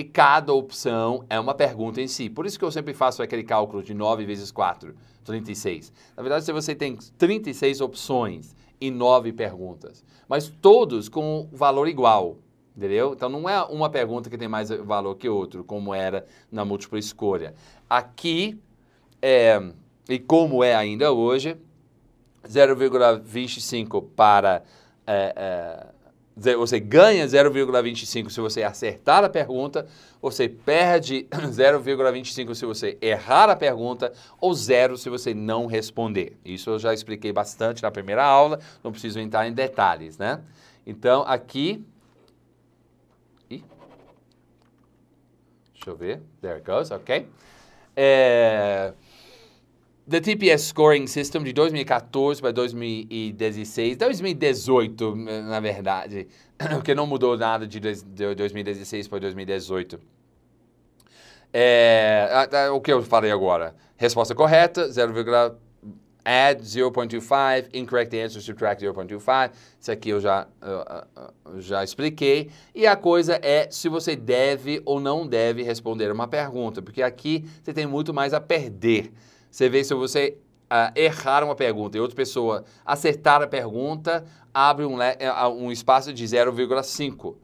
e cada opção é uma pergunta em si. Por isso que eu sempre faço aquele cálculo de 9 vezes 4, 36. Na verdade, se você tem 36 opções e 9 perguntas, mas todos com valor igual, entendeu? Então não é uma pergunta que tem mais valor que outra, como era na múltipla escolha. Aqui, é, e como é ainda hoje, 0,25 para... É, é, você ganha 0,25 se você acertar a pergunta, você perde 0,25 se você errar a pergunta, ou zero se você não responder. Isso eu já expliquei bastante na primeira aula, não preciso entrar em detalhes, né? Então, aqui... Ih. Deixa eu ver. There it goes, ok? É... The TPS Scoring System de 2014 para 2016, 2018, na verdade, porque não mudou nada de 2016 para 2018. É, o que eu falei agora? Resposta correta, 0, add 0.25, incorrect answer, subtract 0.25. Isso aqui eu já, eu, eu, já expliquei. E a coisa é se você deve ou não deve responder uma pergunta, porque aqui você tem muito mais a perder. Você vê se você uh, errar uma pergunta e outra pessoa acertar a pergunta, abre um, é, um espaço de 0,5.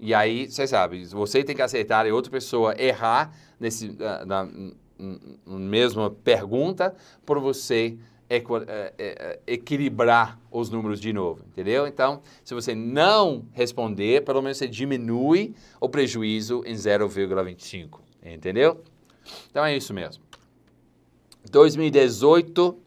E aí, você sabe, você tem que acertar e outra pessoa errar nesse, uh, na, mesma pergunta para você é, é, equilibrar os números de novo, entendeu? Então, se você não responder, pelo menos você diminui o prejuízo em 0,25, entendeu? Então é isso mesmo. 2018,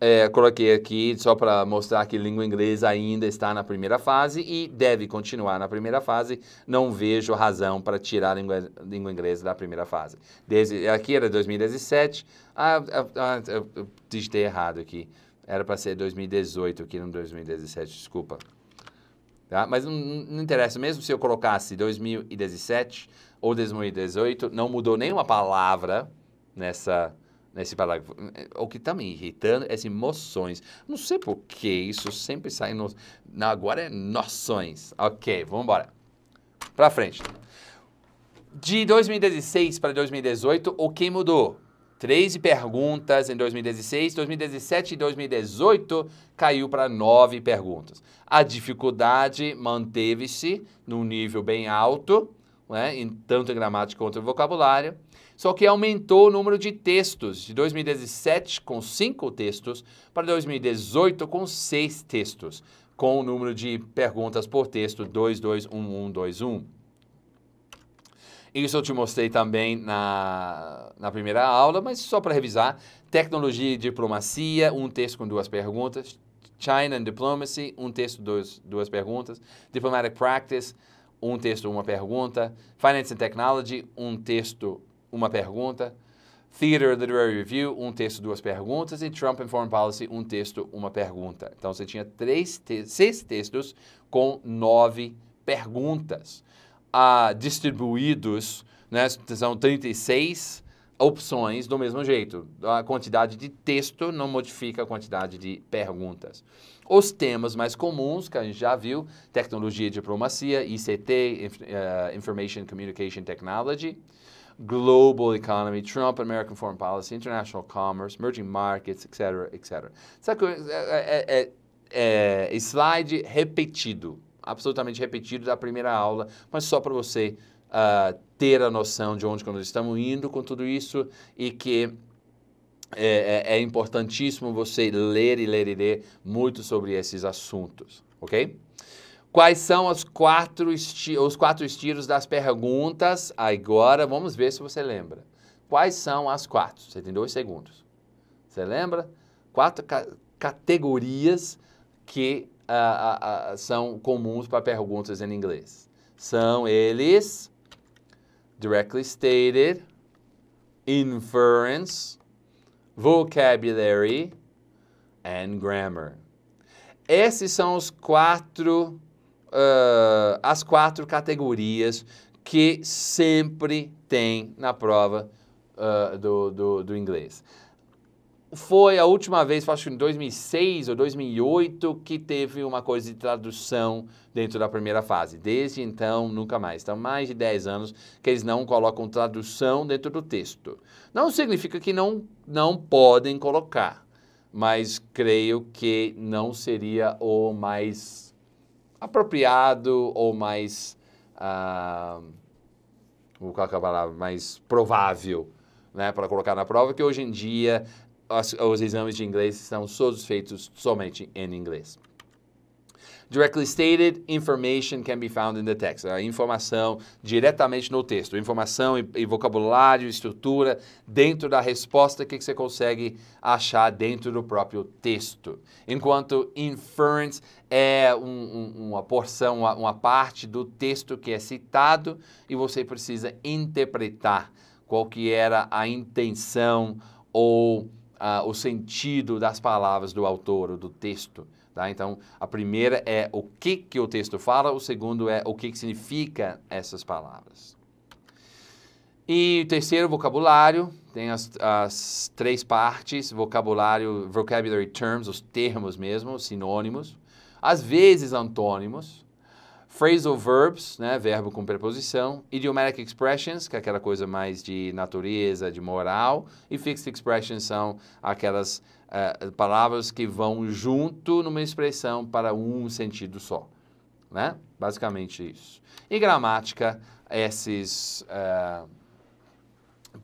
é, coloquei aqui só para mostrar que língua inglesa ainda está na primeira fase e deve continuar na primeira fase. Não vejo razão para tirar a língua, língua inglesa da primeira fase. Desde, aqui era 2017, ah, ah, ah, eu digitei errado aqui. Era para ser 2018 aqui, não 2017, desculpa. Tá? Mas não, não, interessa, mesmo se eu colocasse 2017 ou 2018, não mudou nenhuma palavra nessa nesse né, parágrafo. Eh, o que está me irritando é as emoções. Não sei por que isso sempre sai no... agora é noções. Ok, vamos embora. Para frente. De 2016 para 2018, o que mudou? 13 perguntas em 2016, 2017 e 2018 caiu para 9 perguntas. A dificuldade manteve-se num nível bem alto, né, em tanto em gramática quanto em vocabulário só que aumentou o número de textos, de 2017 com cinco textos para 2018 com seis textos, com o número de perguntas por texto 221121. Isso eu te mostrei também na, na primeira aula, mas só para revisar, tecnologia e diplomacia, um texto com duas perguntas, China and Diplomacy, um texto, dois, duas perguntas, Diplomatic Practice, um texto, uma pergunta, Finance and Technology, um texto, uma pergunta. Theater Literary Review, um texto, duas perguntas. E Trump and Foreign Policy, um texto, uma pergunta. Então você tinha três te seis textos com nove perguntas. Ah, distribuídos, né, são 36 opções do mesmo jeito. A quantidade de texto não modifica a quantidade de perguntas. Os temas mais comuns, que a gente já viu, tecnologia e diplomacia, ICT, eh, Information Communication Technology, global economy, Trump and American foreign policy, international commerce, emerging markets, etc, etc. Essa é, é, é, slide repetido, absolutamente repetido da primeira aula, mas só para você uh, ter a noção de onde nós estamos indo com tudo isso e que é, é, é importantíssimo você ler e ler e ler muito sobre esses assuntos, ok? Quais são os quatro, os quatro estilos das perguntas? Agora vamos ver se você lembra. Quais são as quatro? Você tem dois segundos. Você lembra? Quatro ca categorias que ah, ah, ah, são comuns para perguntas em inglês. São eles directly stated, inference, vocabulary and grammar. Esses são os quatro uh, as quatro categorias que sempre tem na prova uh, do, do, do, inglês. Foi a última vez, acho que em 2006 ou 2008, que teve uma coisa de tradução dentro da primeira fase. Desde então, nunca mais. Então, mais de 10 anos que eles não colocam tradução dentro do texto. Não significa que não, não podem colocar, mas creio que não seria o mais apropriado ou mais. Ah, vou colocar é a palavra, mais provável né, para colocar na prova, que hoje em dia os, os exames de inglês são todos feitos somente em inglês. Directly stated, information can be found in the text. A informação diretamente no texto. Informação e, e vocabulário, estrutura, dentro da resposta que, que você consegue achar dentro do próprio texto. Enquanto inference é um, um, uma porção, uma, uma parte do texto que é citado e você precisa interpretar qual que era a intenção ou uh, o sentido das palavras do autor ou do texto. Tá? Então, a primeira é o que, que o texto fala, o segundo é o que, que significa essas palavras. E o terceiro, vocabulário, tem as, as três partes, vocabulário, vocabulary terms, os termos mesmo, sinônimos, às vezes antônimos, phrasal verbs, né, verbo com preposição, idiomatic expressions, que é aquela coisa mais de natureza, de moral, e fixed expressions são aquelas uh, palavras que vão junto numa expressão para um sentido só. Né? Basicamente isso. E gramática, esses uh,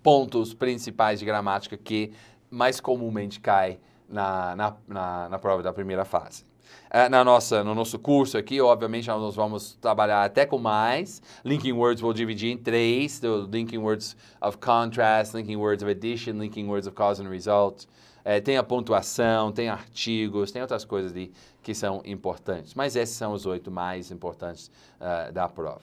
pontos principais de gramática que mais comumente cai na, na, na, na prova da primeira fase é, na nossa, no nosso curso aqui, obviamente nós vamos trabalhar até com mais. Linking Words vou dividir em três, Linking Words of Contrast, Linking Words of Addition, Linking Words of Cause and Result. É, tem a pontuação, tem artigos, tem outras coisas ali que são importantes. Mas esses são os oito mais importantes uh, da prova.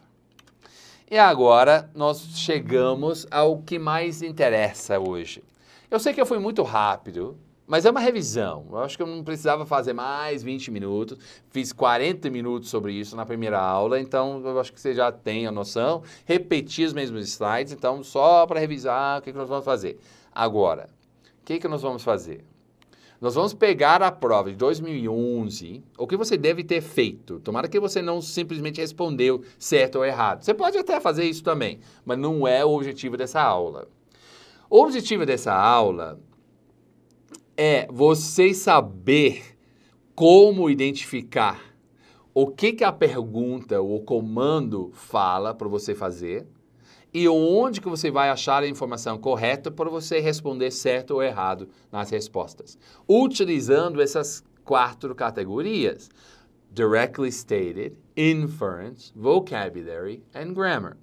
E agora nós chegamos ao que mais interessa hoje. Eu sei que eu fui muito rápido, mas é uma revisão. Eu acho que eu não precisava fazer mais 20 minutos. Fiz 40 minutos sobre isso na primeira aula, então eu acho que você já tem a noção. Repeti os mesmos slides, então só para revisar o que, que nós vamos fazer. Agora, o que, que nós vamos fazer? Nós vamos pegar a prova de 2011, o que você deve ter feito. Tomara que você não simplesmente respondeu certo ou errado. Você pode até fazer isso também, mas não é o objetivo dessa aula. O objetivo dessa aula é você saber como identificar o que, que a pergunta ou o comando fala para você fazer e onde que você vai achar a informação correta para você responder certo ou errado nas respostas. Utilizando essas quatro categorias: directly stated, inference, vocabulary and grammar.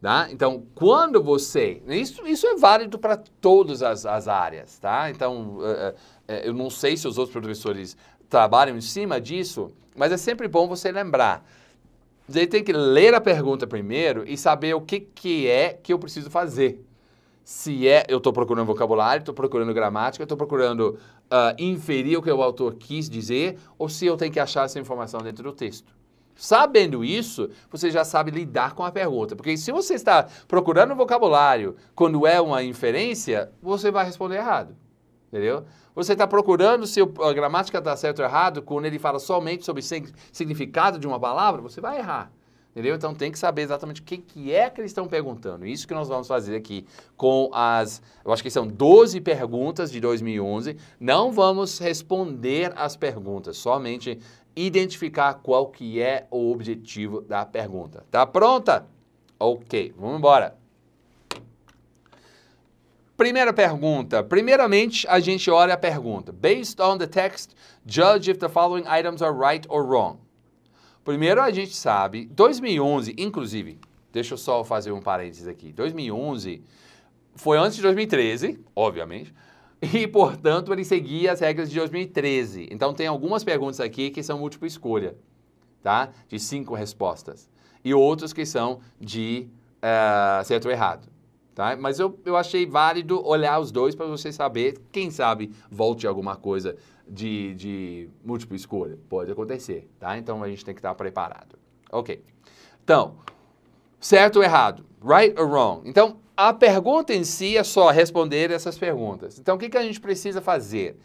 Tá? Então, quando você. Isso, isso é válido para todas as, as, áreas, tá? Então, eh, eh, eh, eu não sei se os outros professores trabalham em cima disso, mas é sempre bom você lembrar. Você tem que ler a pergunta primeiro e saber o que, que é que eu preciso fazer. Se é, eu estou procurando vocabulário, estou procurando gramática, estou procurando uh, inferir o que o autor quis dizer, ou se eu tenho que achar essa informação dentro do texto. Sabendo isso, você já sabe lidar com a pergunta. Porque se você está procurando vocabulário quando é uma inferência, você vai responder errado. Entendeu? Você está procurando se a gramática está certo ou errado, quando ele fala somente sobre significado de uma palavra, você vai errar. Entendeu? Então tem que saber exatamente o que, que é que eles estão perguntando. Isso que nós vamos fazer aqui com as, eu acho que são 12 perguntas de 2011. Não vamos responder as perguntas, somente identificar qual que é o objetivo da pergunta. Tá pronta? Ok, vamos embora. Primeira pergunta. Primeiramente, a gente olha a pergunta. Based on the text, judge if the following items are right or wrong. Primeiro, a gente sabe, 2011, inclusive, deixa eu só fazer um parênteses aqui. 2011 foi antes de 2013, obviamente, e, portanto, ele seguia as regras de 2013. Então, tem algumas perguntas aqui que são múltipla escolha, tá? De cinco respostas. E outras que são de uh, certo ou errado. Tá? Mas eu, eu achei válido olhar os dois para você saber, quem sabe volte alguma coisa de, de múltipla escolha. Pode acontecer, tá? Então a gente tem que estar tá preparado. Ok. Então, certo ou errado? Right or wrong? Então, a pergunta em si é só responder essas perguntas. Então, o que, que a gente precisa fazer?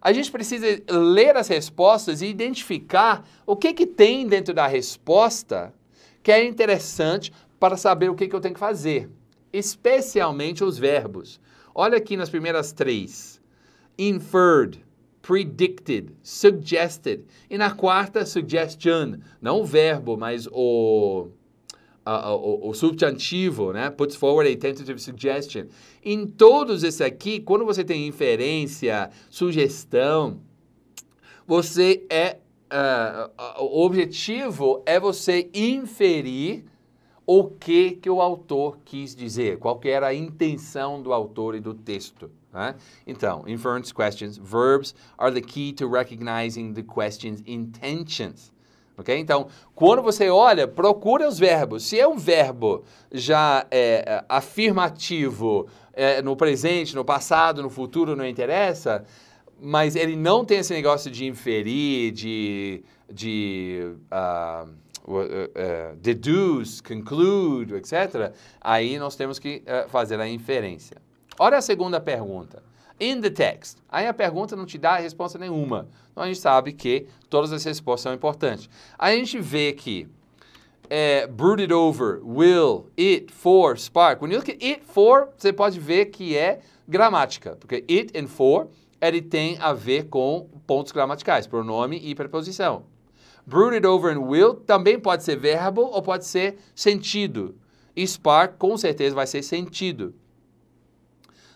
A gente precisa ler as respostas e identificar o que, que tem dentro da resposta que é interessante para saber o que, que eu tenho que fazer especialmente os verbos. Olha aqui nas primeiras três: inferred, predicted, suggested. E na quarta, suggestion. Não o verbo, mas o, a, o, o, substantivo, né? Puts forward a tentative suggestion. Em todos esses aqui, quando você tem inferência, sugestão, você é. Uh, o objetivo é você inferir o que, que o autor quis dizer, qual que era a intenção do autor e do texto. Né? Então, inference questions, verbs are the key to recognizing the question's intentions. Ok? Então, quando você olha, procura os verbos. Se é um verbo já é, é afirmativo é, no presente, no passado, no futuro, não interessa, mas ele não tem esse negócio de inferir, de. de uh, eh, eh, deduce, conclude, etc., aí nós temos que uh, fazer a inferência. Olha a segunda pergunta. In the text. Aí a pergunta não te dá resposta nenhuma. Então a gente sabe que todas as respostas são importantes. Aí a gente vê que é, brooded over, will, it, for, spark. Quando at it, for, você pode ver que é gramática, porque it and for ele tem a ver com pontos gramaticais, pronome e preposição. Brooded over and will também pode ser verbo ou pode ser sentido. Spark com certeza vai ser sentido.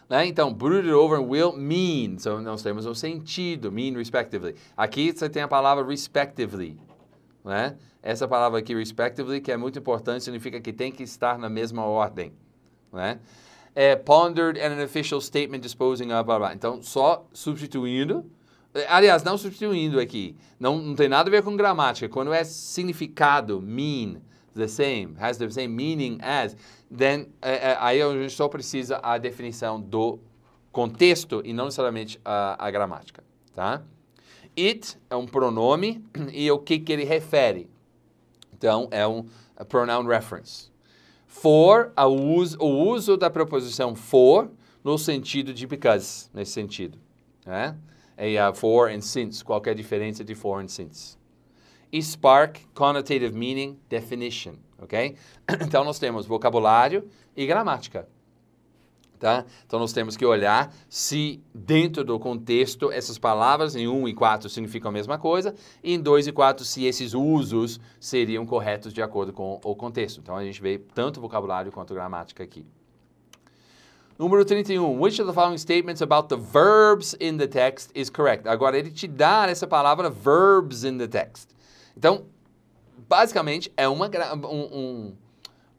Né? Então, brooded over and will mean. Então, nós temos um sentido, mean respectively. Aqui você tem a palavra respectively. Né? Essa palavra aqui, respectively, que é muito importante, significa que tem que estar na mesma ordem. Né? É pondered and an official statement disposing of, blá, Então, só substituindo é, aliás, não substituindo aqui. Não, não tem nada a ver com gramática. Quando é significado, mean, the same, has the same meaning as, then, é, é, aí a gente só precisa a definição do contexto e não necessariamente a, a gramática, tá? It é um pronome e o que, que ele refere. Então, é um pronoun reference. For, uso, o uso da preposição for no sentido de because, nesse sentido. Né? a uh, for and since, qualquer diferença de for and since. E spark, connotative meaning, definition, ok? Então nós temos vocabulário e gramática. Tá? Então nós temos que olhar se dentro do contexto essas palavras em 1 e 4 significam a mesma coisa e em 2 e 4 se esses usos seriam corretos de acordo com o contexto. Então a gente vê tanto vocabulário quanto gramática aqui. Número 31. Which of the following statements about the verbs in the text is correct? Agora, ele te dá essa palavra verbs in the text. Então, basicamente, é uma, um, um,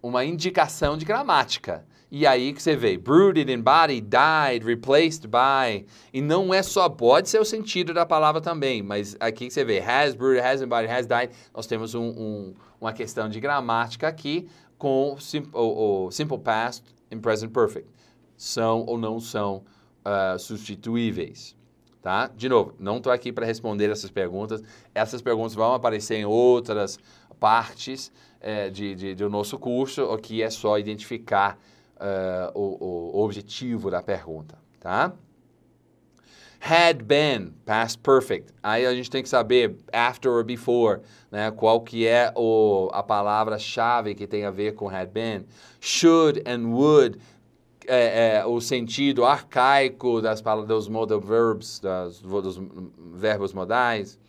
uma indicação de gramática. E aí que você vê, brooded, body, died, replaced by. E não é só, pode ser o sentido da palavra também, mas aqui que você vê, has brooded, has embodied, has died. Nós temos um, um, uma questão de gramática aqui com o simple, o simple past and present perfect são ou não são uh, substituíveis. Tá? De novo, não estou aqui para responder essas perguntas. Essas perguntas vão aparecer em outras partes é, de, de, do nosso curso, o que é só identificar uh, o, o objetivo da pergunta. Tá? had been, past perfect. Aí a gente tem que saber after or before, né? Qual que é o, a palavra-chave que tem a ver com had been. Should and would é, é, o sentido arcaico das palavras, dos modal verbs, das, dos verbos modais.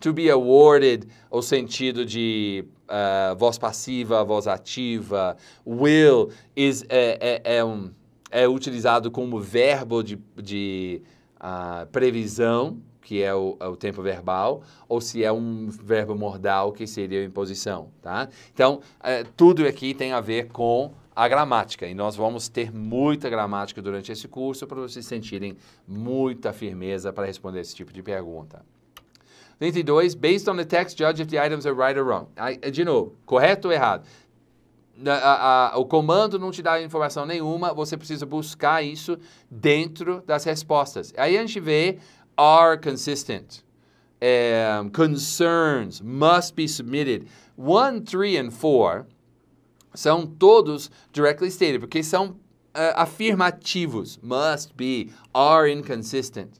To be awarded, o sentido de uh, voz passiva, voz ativa. Will is, é, é, é, um, é utilizado como verbo de, de uh, previsão, que é o, é o, tempo verbal, ou se é um verbo modal, que seria a imposição, tá? Então, é, tudo aqui tem a ver com a gramática. E nós vamos ter muita gramática durante esse curso para vocês sentirem muita firmeza para responder esse tipo de pergunta. 32. Based on the text, judge if the items are right or wrong. É, de novo, correto ou errado? A, a, a, o comando não te dá informação nenhuma, você precisa buscar isso dentro das respostas. Aí a gente vê are consistent, um, eh, concerns must be submitted. 1, 3 and 4 são todos directly stated, porque são uh, afirmativos. Must be, are inconsistent.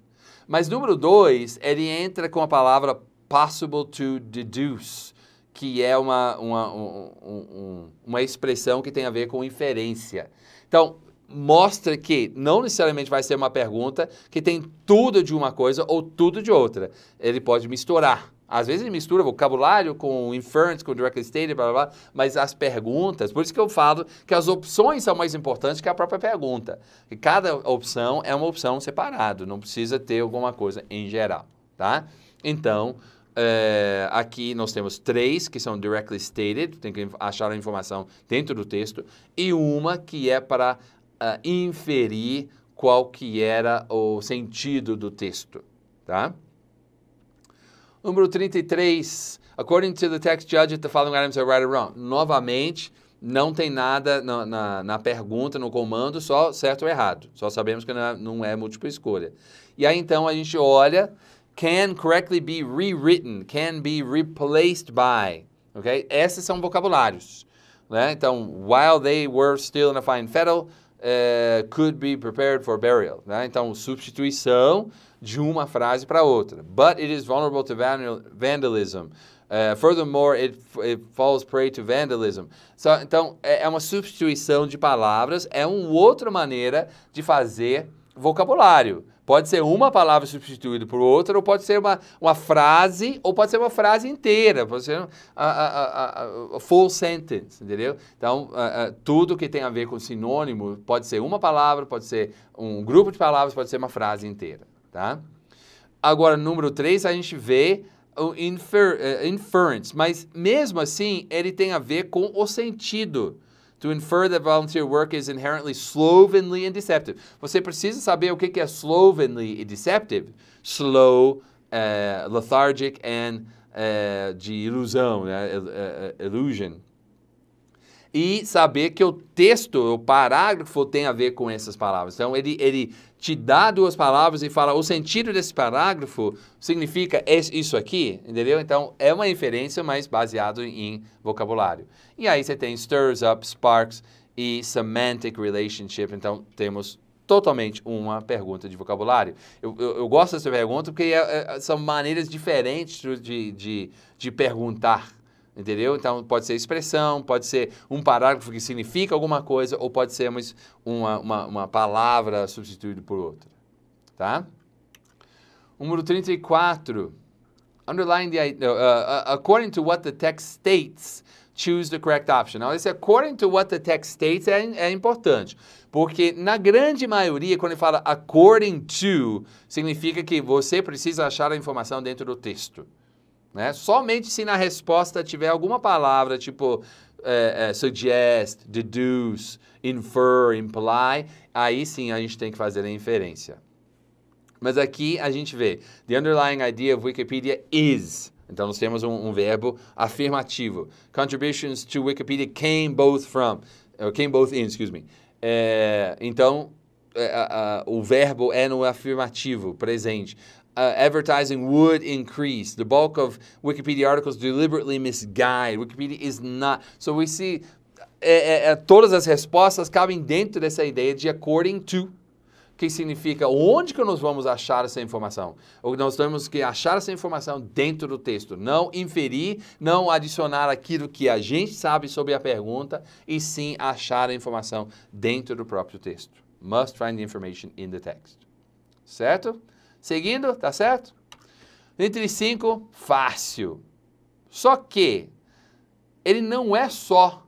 Mas número dois, ele entra com a palavra possible to deduce, que é uma, uma, um, um, uma expressão que tem a ver com inferência. Então, mostra que não necessariamente vai ser uma pergunta que tem tudo de uma coisa ou tudo de outra. Ele pode misturar. Às vezes ele mistura vocabulário com inference, com directly stated, blá, blá, blá, mas as perguntas, por isso que eu falo que as opções são mais importantes que a própria pergunta. E cada opção é uma opção separada, não precisa ter alguma coisa em geral, tá? Então, é, aqui nós temos três que são directly stated, tem que achar a informação dentro do texto, e uma que é para uh, inferir qual que era o sentido do texto, tá? Número 33. According to the text, judge if the following items are right or wrong. Novamente, não tem nada na, na, na, pergunta, no comando, só certo ou errado. Só sabemos que não é, não é múltipla escolha. E aí então a gente olha, can correctly be rewritten, can be replaced by. Ok? Esses são vocabulários. Né? Então, while they were still in a fine fettle, uh, could be prepared for burial. Né? Então, substituição de uma frase para outra. But it is vulnerable to vandalism. Uh, furthermore, it, it, falls prey to vandalism. So, então, é, é uma substituição de palavras, é uma outra maneira de fazer vocabulário. Pode ser uma palavra substituída por outra, ou pode ser uma, uma frase, ou pode ser uma frase inteira, pode ser a, a, a, a full sentence, entendeu? Então, é, é, tudo que tem a ver com sinônimo pode ser uma palavra, pode ser um grupo de palavras, pode ser uma frase inteira tá? Agora, número 3, a gente vê o infer, uh, inference, mas mesmo assim, ele tem a ver com o sentido. To infer that volunteer work is inherently slovenly and deceptive. Você precisa saber o que é slovenly e deceptive. Slow, uh, lethargic and uh, de ilusão, né? illusion e saber que o texto, o parágrafo tem a ver com essas palavras. Então, ele, ele te dá duas palavras e fala, o sentido desse parágrafo significa isso aqui, entendeu? Então, é uma inferência, mas baseado em vocabulário. E aí você tem stirs up, sparks e semantic relationship. Então, temos totalmente uma pergunta de vocabulário. Eu, eu, eu gosto dessa pergunta porque é, é, são maneiras diferentes de, de, de perguntar, Entendeu? Então, pode ser expressão, pode ser um parágrafo que significa alguma coisa, ou pode ser uma, uma, uma, palavra substituída por outra. Tá? número 34. Underline the. Uh, uh, according to what the text states, choose the correct option. Now, esse according to what the text states é, é importante, porque na grande maioria, quando ele fala according to, significa que você precisa achar a informação dentro do texto. Né? Somente se na resposta tiver alguma palavra tipo é, é, suggest, deduce, infer, imply, aí sim a gente tem que fazer a inferência. Mas aqui a gente vê, the underlying idea of Wikipedia is. Então nós temos um, um verbo afirmativo. Contributions to Wikipedia came both from, uh, came both in, excuse me. É, então, é, o verbo é no afirmativo, presente uh, advertising would increase. The bulk of Wikipedia articles deliberately misguide. Wikipedia is not. So we see é, é, todas as respostas cabem dentro dessa ideia de according to, que significa onde que nós vamos achar essa informação. Ou nós temos que achar essa informação dentro do texto, não inferir, não adicionar aquilo que a gente sabe sobre a pergunta, e sim achar a informação dentro do próprio texto. Must find the information in the text. Certo? Seguindo, tá certo? 35, fácil. Só que ele não é só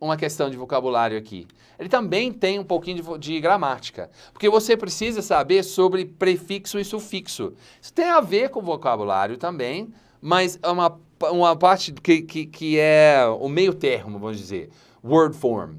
uma questão de vocabulário aqui. Ele também tem um pouquinho de, de, gramática, porque você precisa saber sobre prefixo e sufixo. Isso tem a ver com vocabulário também, mas é uma, uma parte que, que, que é o meio termo, vamos dizer, word form.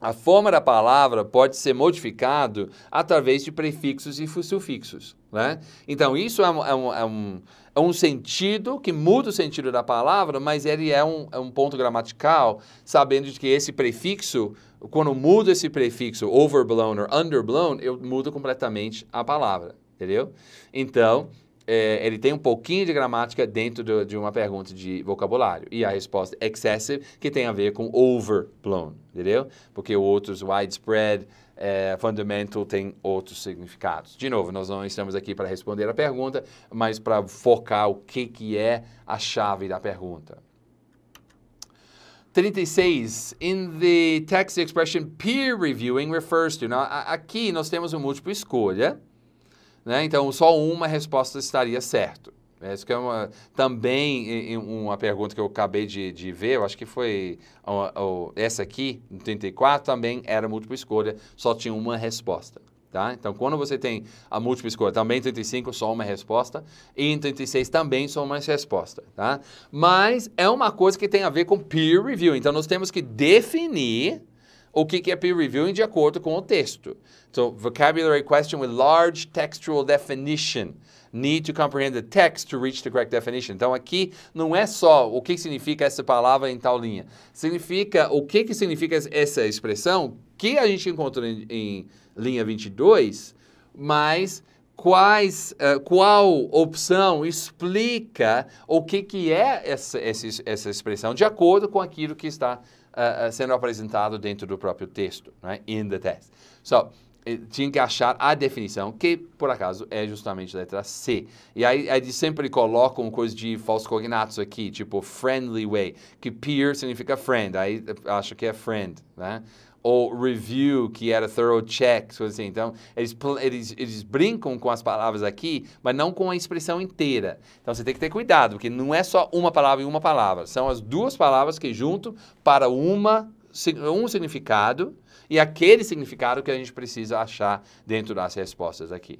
A forma da palavra pode ser modificado através de prefixos e sufixos. Né? Então, isso é um, é, um, é, um, é um, sentido que muda o sentido da palavra, mas ele é um, é um ponto gramatical, sabendo de que esse prefixo, quando muda esse prefixo, overblown ou underblown, eu mudo completamente a palavra, entendeu? Então, é, ele tem um pouquinho de gramática dentro do, de uma pergunta de vocabulário. E a resposta excessive, que tem a ver com overblown, entendeu? Porque outros widespread, é, fundamental tem outros significados. De novo, nós não estamos aqui para responder a pergunta, mas para focar o que, que é a chave da pergunta. 36. In the text, the expression peer reviewing refers to. Now, né? aqui nós temos um múltiplo escolha, né? então só uma resposta estaria certo. É, isso que é uma, também uma pergunta que eu acabei de, de ver, eu acho que foi essa aqui, no 34, também era múltipla escolha, só tinha uma resposta. Tá? Então, quando você tem a múltipla escolha, também 35, só uma resposta, e em 36 também só uma resposta. Tá? Mas é uma coisa que tem a ver com peer review, então nós temos que definir o que é peer review de acordo com o texto. Então, vocabulary question with large textual definition need to comprehend the text to reach the correct definition. Então aqui não é só o que significa essa palavra em tal linha. Significa o que, que significa essa expressão que a gente encontra em, em linha 22, mas quais, uh, qual opção explica o que, que é essa, essa, essa expressão de acordo com aquilo que está uh, sendo apresentado dentro do próprio texto, right? Né, in the text. So, eh, tinha que achar a definição, que por acaso é justamente a letra C. E aí, eles sempre colocam coisa de falsos cognatos aqui, tipo friendly way, que peer significa friend, aí eh, acho que é friend, né? Ou review, que era thorough check, coisas assim. Então, eles, eles, eles brincam com as palavras aqui, mas não com a expressão inteira. Então, você tem que ter cuidado, porque não é só uma palavra e uma palavra. São as duas palavras que juntam para uma, um significado e aquele significado que a gente precisa achar dentro das respostas aqui.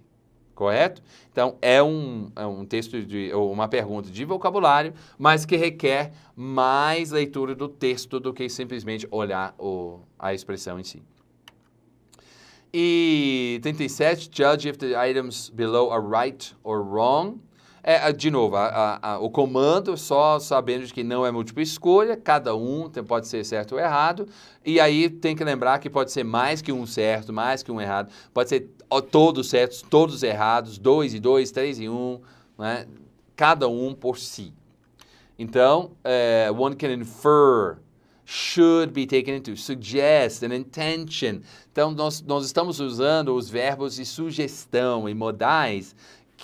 Correto? Então, é um, é um texto de, ou uma pergunta de vocabulário, mas que requer mais leitura do texto do que simplesmente olhar o, a expressão em si. E 37, judge if the items below are right or wrong. É, é, de novo, a, a, a, o comando, só sabendo que não é múltipla escolha, cada um tem, pode ser certo ou errado, e aí tem que lembrar que pode ser mais que um certo, mais que um errado, pode ser todos certos, todos errados, dois e dois, três e um, né? cada um por si. Então, é, one can infer should be taken into, suggest, an intention. Então, nós, nós estamos usando os verbos de sugestão e modais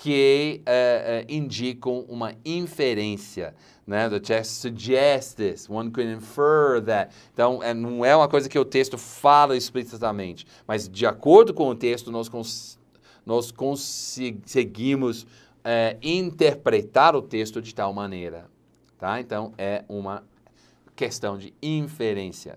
que uh, uh, indicam uma inferência, né? The text suggests this, one could infer that. Então, é, não é uma coisa que o texto fala explicitamente, mas de acordo com o texto, nós, cons nós conseguimos uh, interpretar o texto de tal maneira, tá? Então, é uma questão de inferência.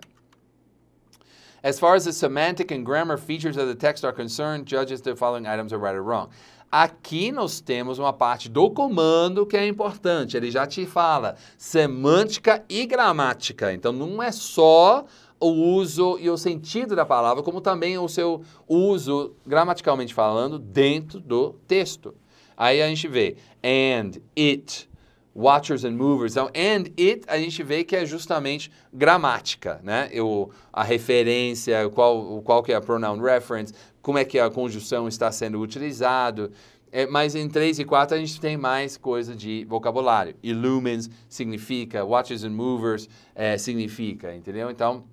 As far as the semantic and grammar features of the text are concerned, judges the following items are right or wrong. Aqui nós temos uma parte do comando que é importante. Ele já te fala semântica e gramática. Então não é só o uso e o sentido da palavra, como também o seu uso gramaticalmente falando dentro do texto. Aí a gente vê and, it, watchers and movers. Então, and it a gente vê que é justamente gramática, né? Eu, a referência, qual, qual que é a pronoun reference, como é que a conjunção está sendo utilizada. É, mas em 3 e 4 a gente tem mais coisa de vocabulário. Illumines significa, watches and movers é, significa, entendeu? Então,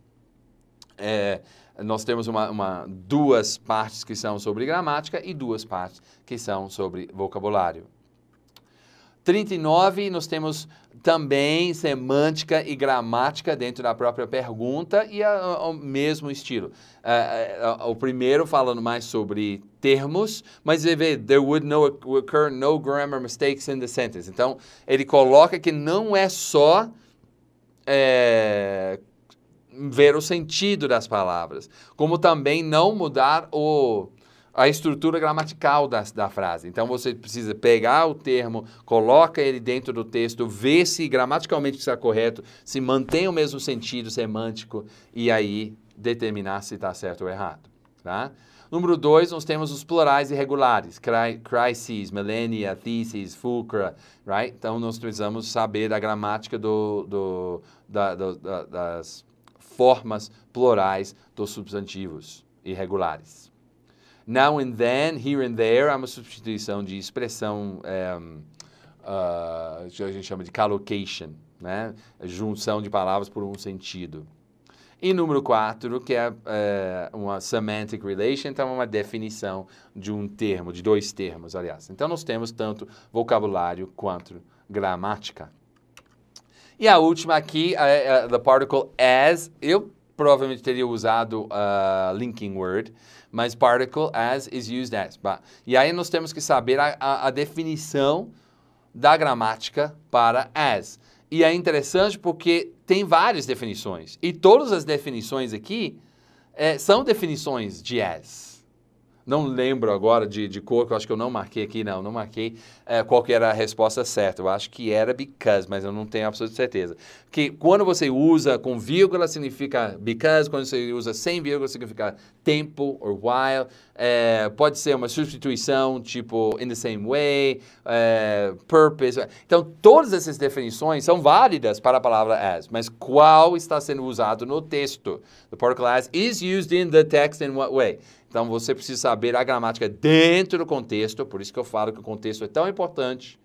é, nós temos uma, uma, duas partes que são sobre gramática e duas partes que são sobre vocabulário. 39, nós temos também semântica e gramática dentro da própria pergunta e o mesmo estilo. É, é, o primeiro falando mais sobre termos, mas ele vê, there would no occur no grammar mistakes in the sentence. Então, ele coloca que não é só é, ver o sentido das palavras, como também não mudar o a estrutura gramatical da, da frase. Então você precisa pegar o termo, coloca ele dentro do texto, vê se gramaticalmente está é correto, se mantém o mesmo sentido semântico e aí determinar se está certo ou errado. Tá? Número dois, nós temos os plurais irregulares, crises, millennia, theses, fulcra, right? Então, nós precisamos saber da gramática do, do, da, do, da, das formas plurais dos substantivos irregulares. Now and then, here and there, é uma substituição de expressão uh, que a gente chama de collocation, né? junção de palavras por um sentido. E número 4, que é, eh, uma semantic relation, então é uma definição de um termo, de dois termos, aliás. Então nós temos tanto vocabulário quanto gramática. E a última aqui, the particle as, eu provavelmente teria usado uh, linking word, mas particle as is used as. E aí nós temos que saber a, a, a definição da gramática para as. E é interessante porque tem várias definições. E todas as definições aqui é, são definições de as. Não lembro agora de, de cor, que eu acho que eu não marquei aqui, não, não marquei é, qual que era a resposta certa. Eu acho que era because, mas eu não tenho absoluta certeza. Que quando você usa com vírgula significa because, quando você usa sem vírgula significa tempo or while. É, pode ser uma substituição, tipo in the same way, é, purpose. Então, todas essas definições são válidas para a palavra as, mas qual está sendo usado no texto? The particle as is used in the text in what way? Então você precisa saber a gramática dentro do contexto, por isso que eu falo que o contexto é tão importante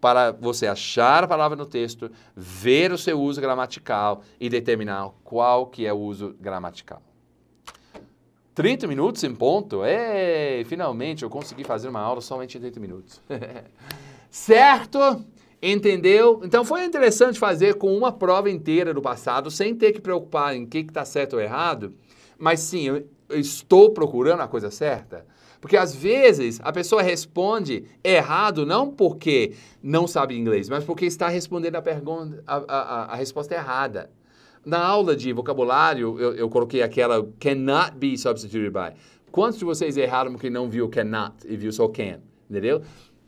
para você achar a palavra no texto, ver o seu uso gramatical e determinar qual que é o uso gramatical. 30 minutos em ponto? Ei, é, finalmente eu consegui fazer uma aula somente em 30 minutos. certo? Entendeu? Então foi interessante fazer com uma prova inteira do passado, sem ter que preocupar em que está certo ou errado. Mas sim, estou procurando a coisa certa? Porque às vezes a pessoa responde errado não porque não sabe inglês, mas porque está respondendo a, pergunta, a, a, a resposta errada. Na aula de vocabulário, eu, eu coloquei aquela cannot be substituted by. Quantos de vocês erraram porque não viu cannot e viu só can? Entendeu?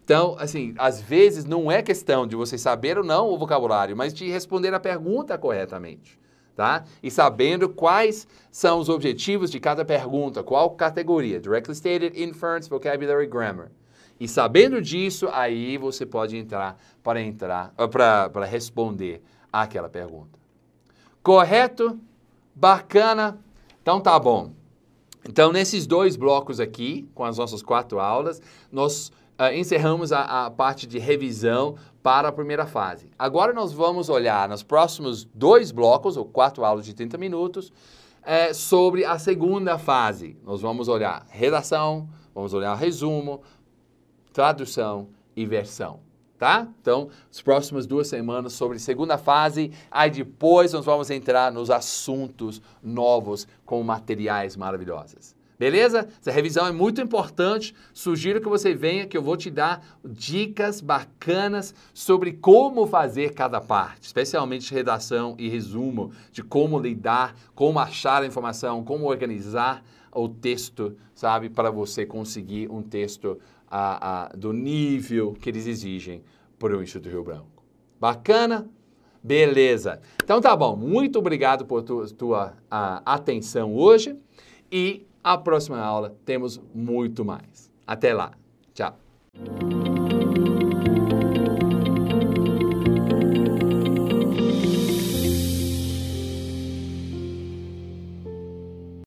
Então, assim, às vezes não é questão de você saber ou não o vocabulário, mas de responder a pergunta corretamente tá? E sabendo quais são os objetivos de cada pergunta, qual categoria, directly stated, inference, vocabulary, grammar. E sabendo disso, aí você pode entrar para entrar ah, para responder aquela pergunta. Correto? Bacana? Então tá bom. Então, nesses dois blocos aqui, com as nossas quatro aulas, nós uh, encerramos a, a parte de revisão para a primeira fase. Agora nós vamos olhar nos próximos dois blocos, ou quatro aulas de 30 minutos, é, sobre a segunda fase. Nós vamos olhar redação, vamos olhar resumo, tradução e versão. Tá? Então, as próximas duas semanas sobre segunda fase, aí depois nós vamos entrar nos assuntos novos com materiais maravilhosos. Beleza? Essa revisão é muito importante. Sugiro que você venha, que eu vou te dar dicas bacanas sobre como fazer cada parte, especialmente redação e resumo, de como lidar, como achar a informação, como organizar o texto, sabe? Para você conseguir um texto do nível que eles exigem para o Instituto Rio Branco. Bacana? Beleza. Então tá bom. Muito obrigado por tu, tua atenção hoje. E a próxima aula temos muito mais. Até lá. Tchau.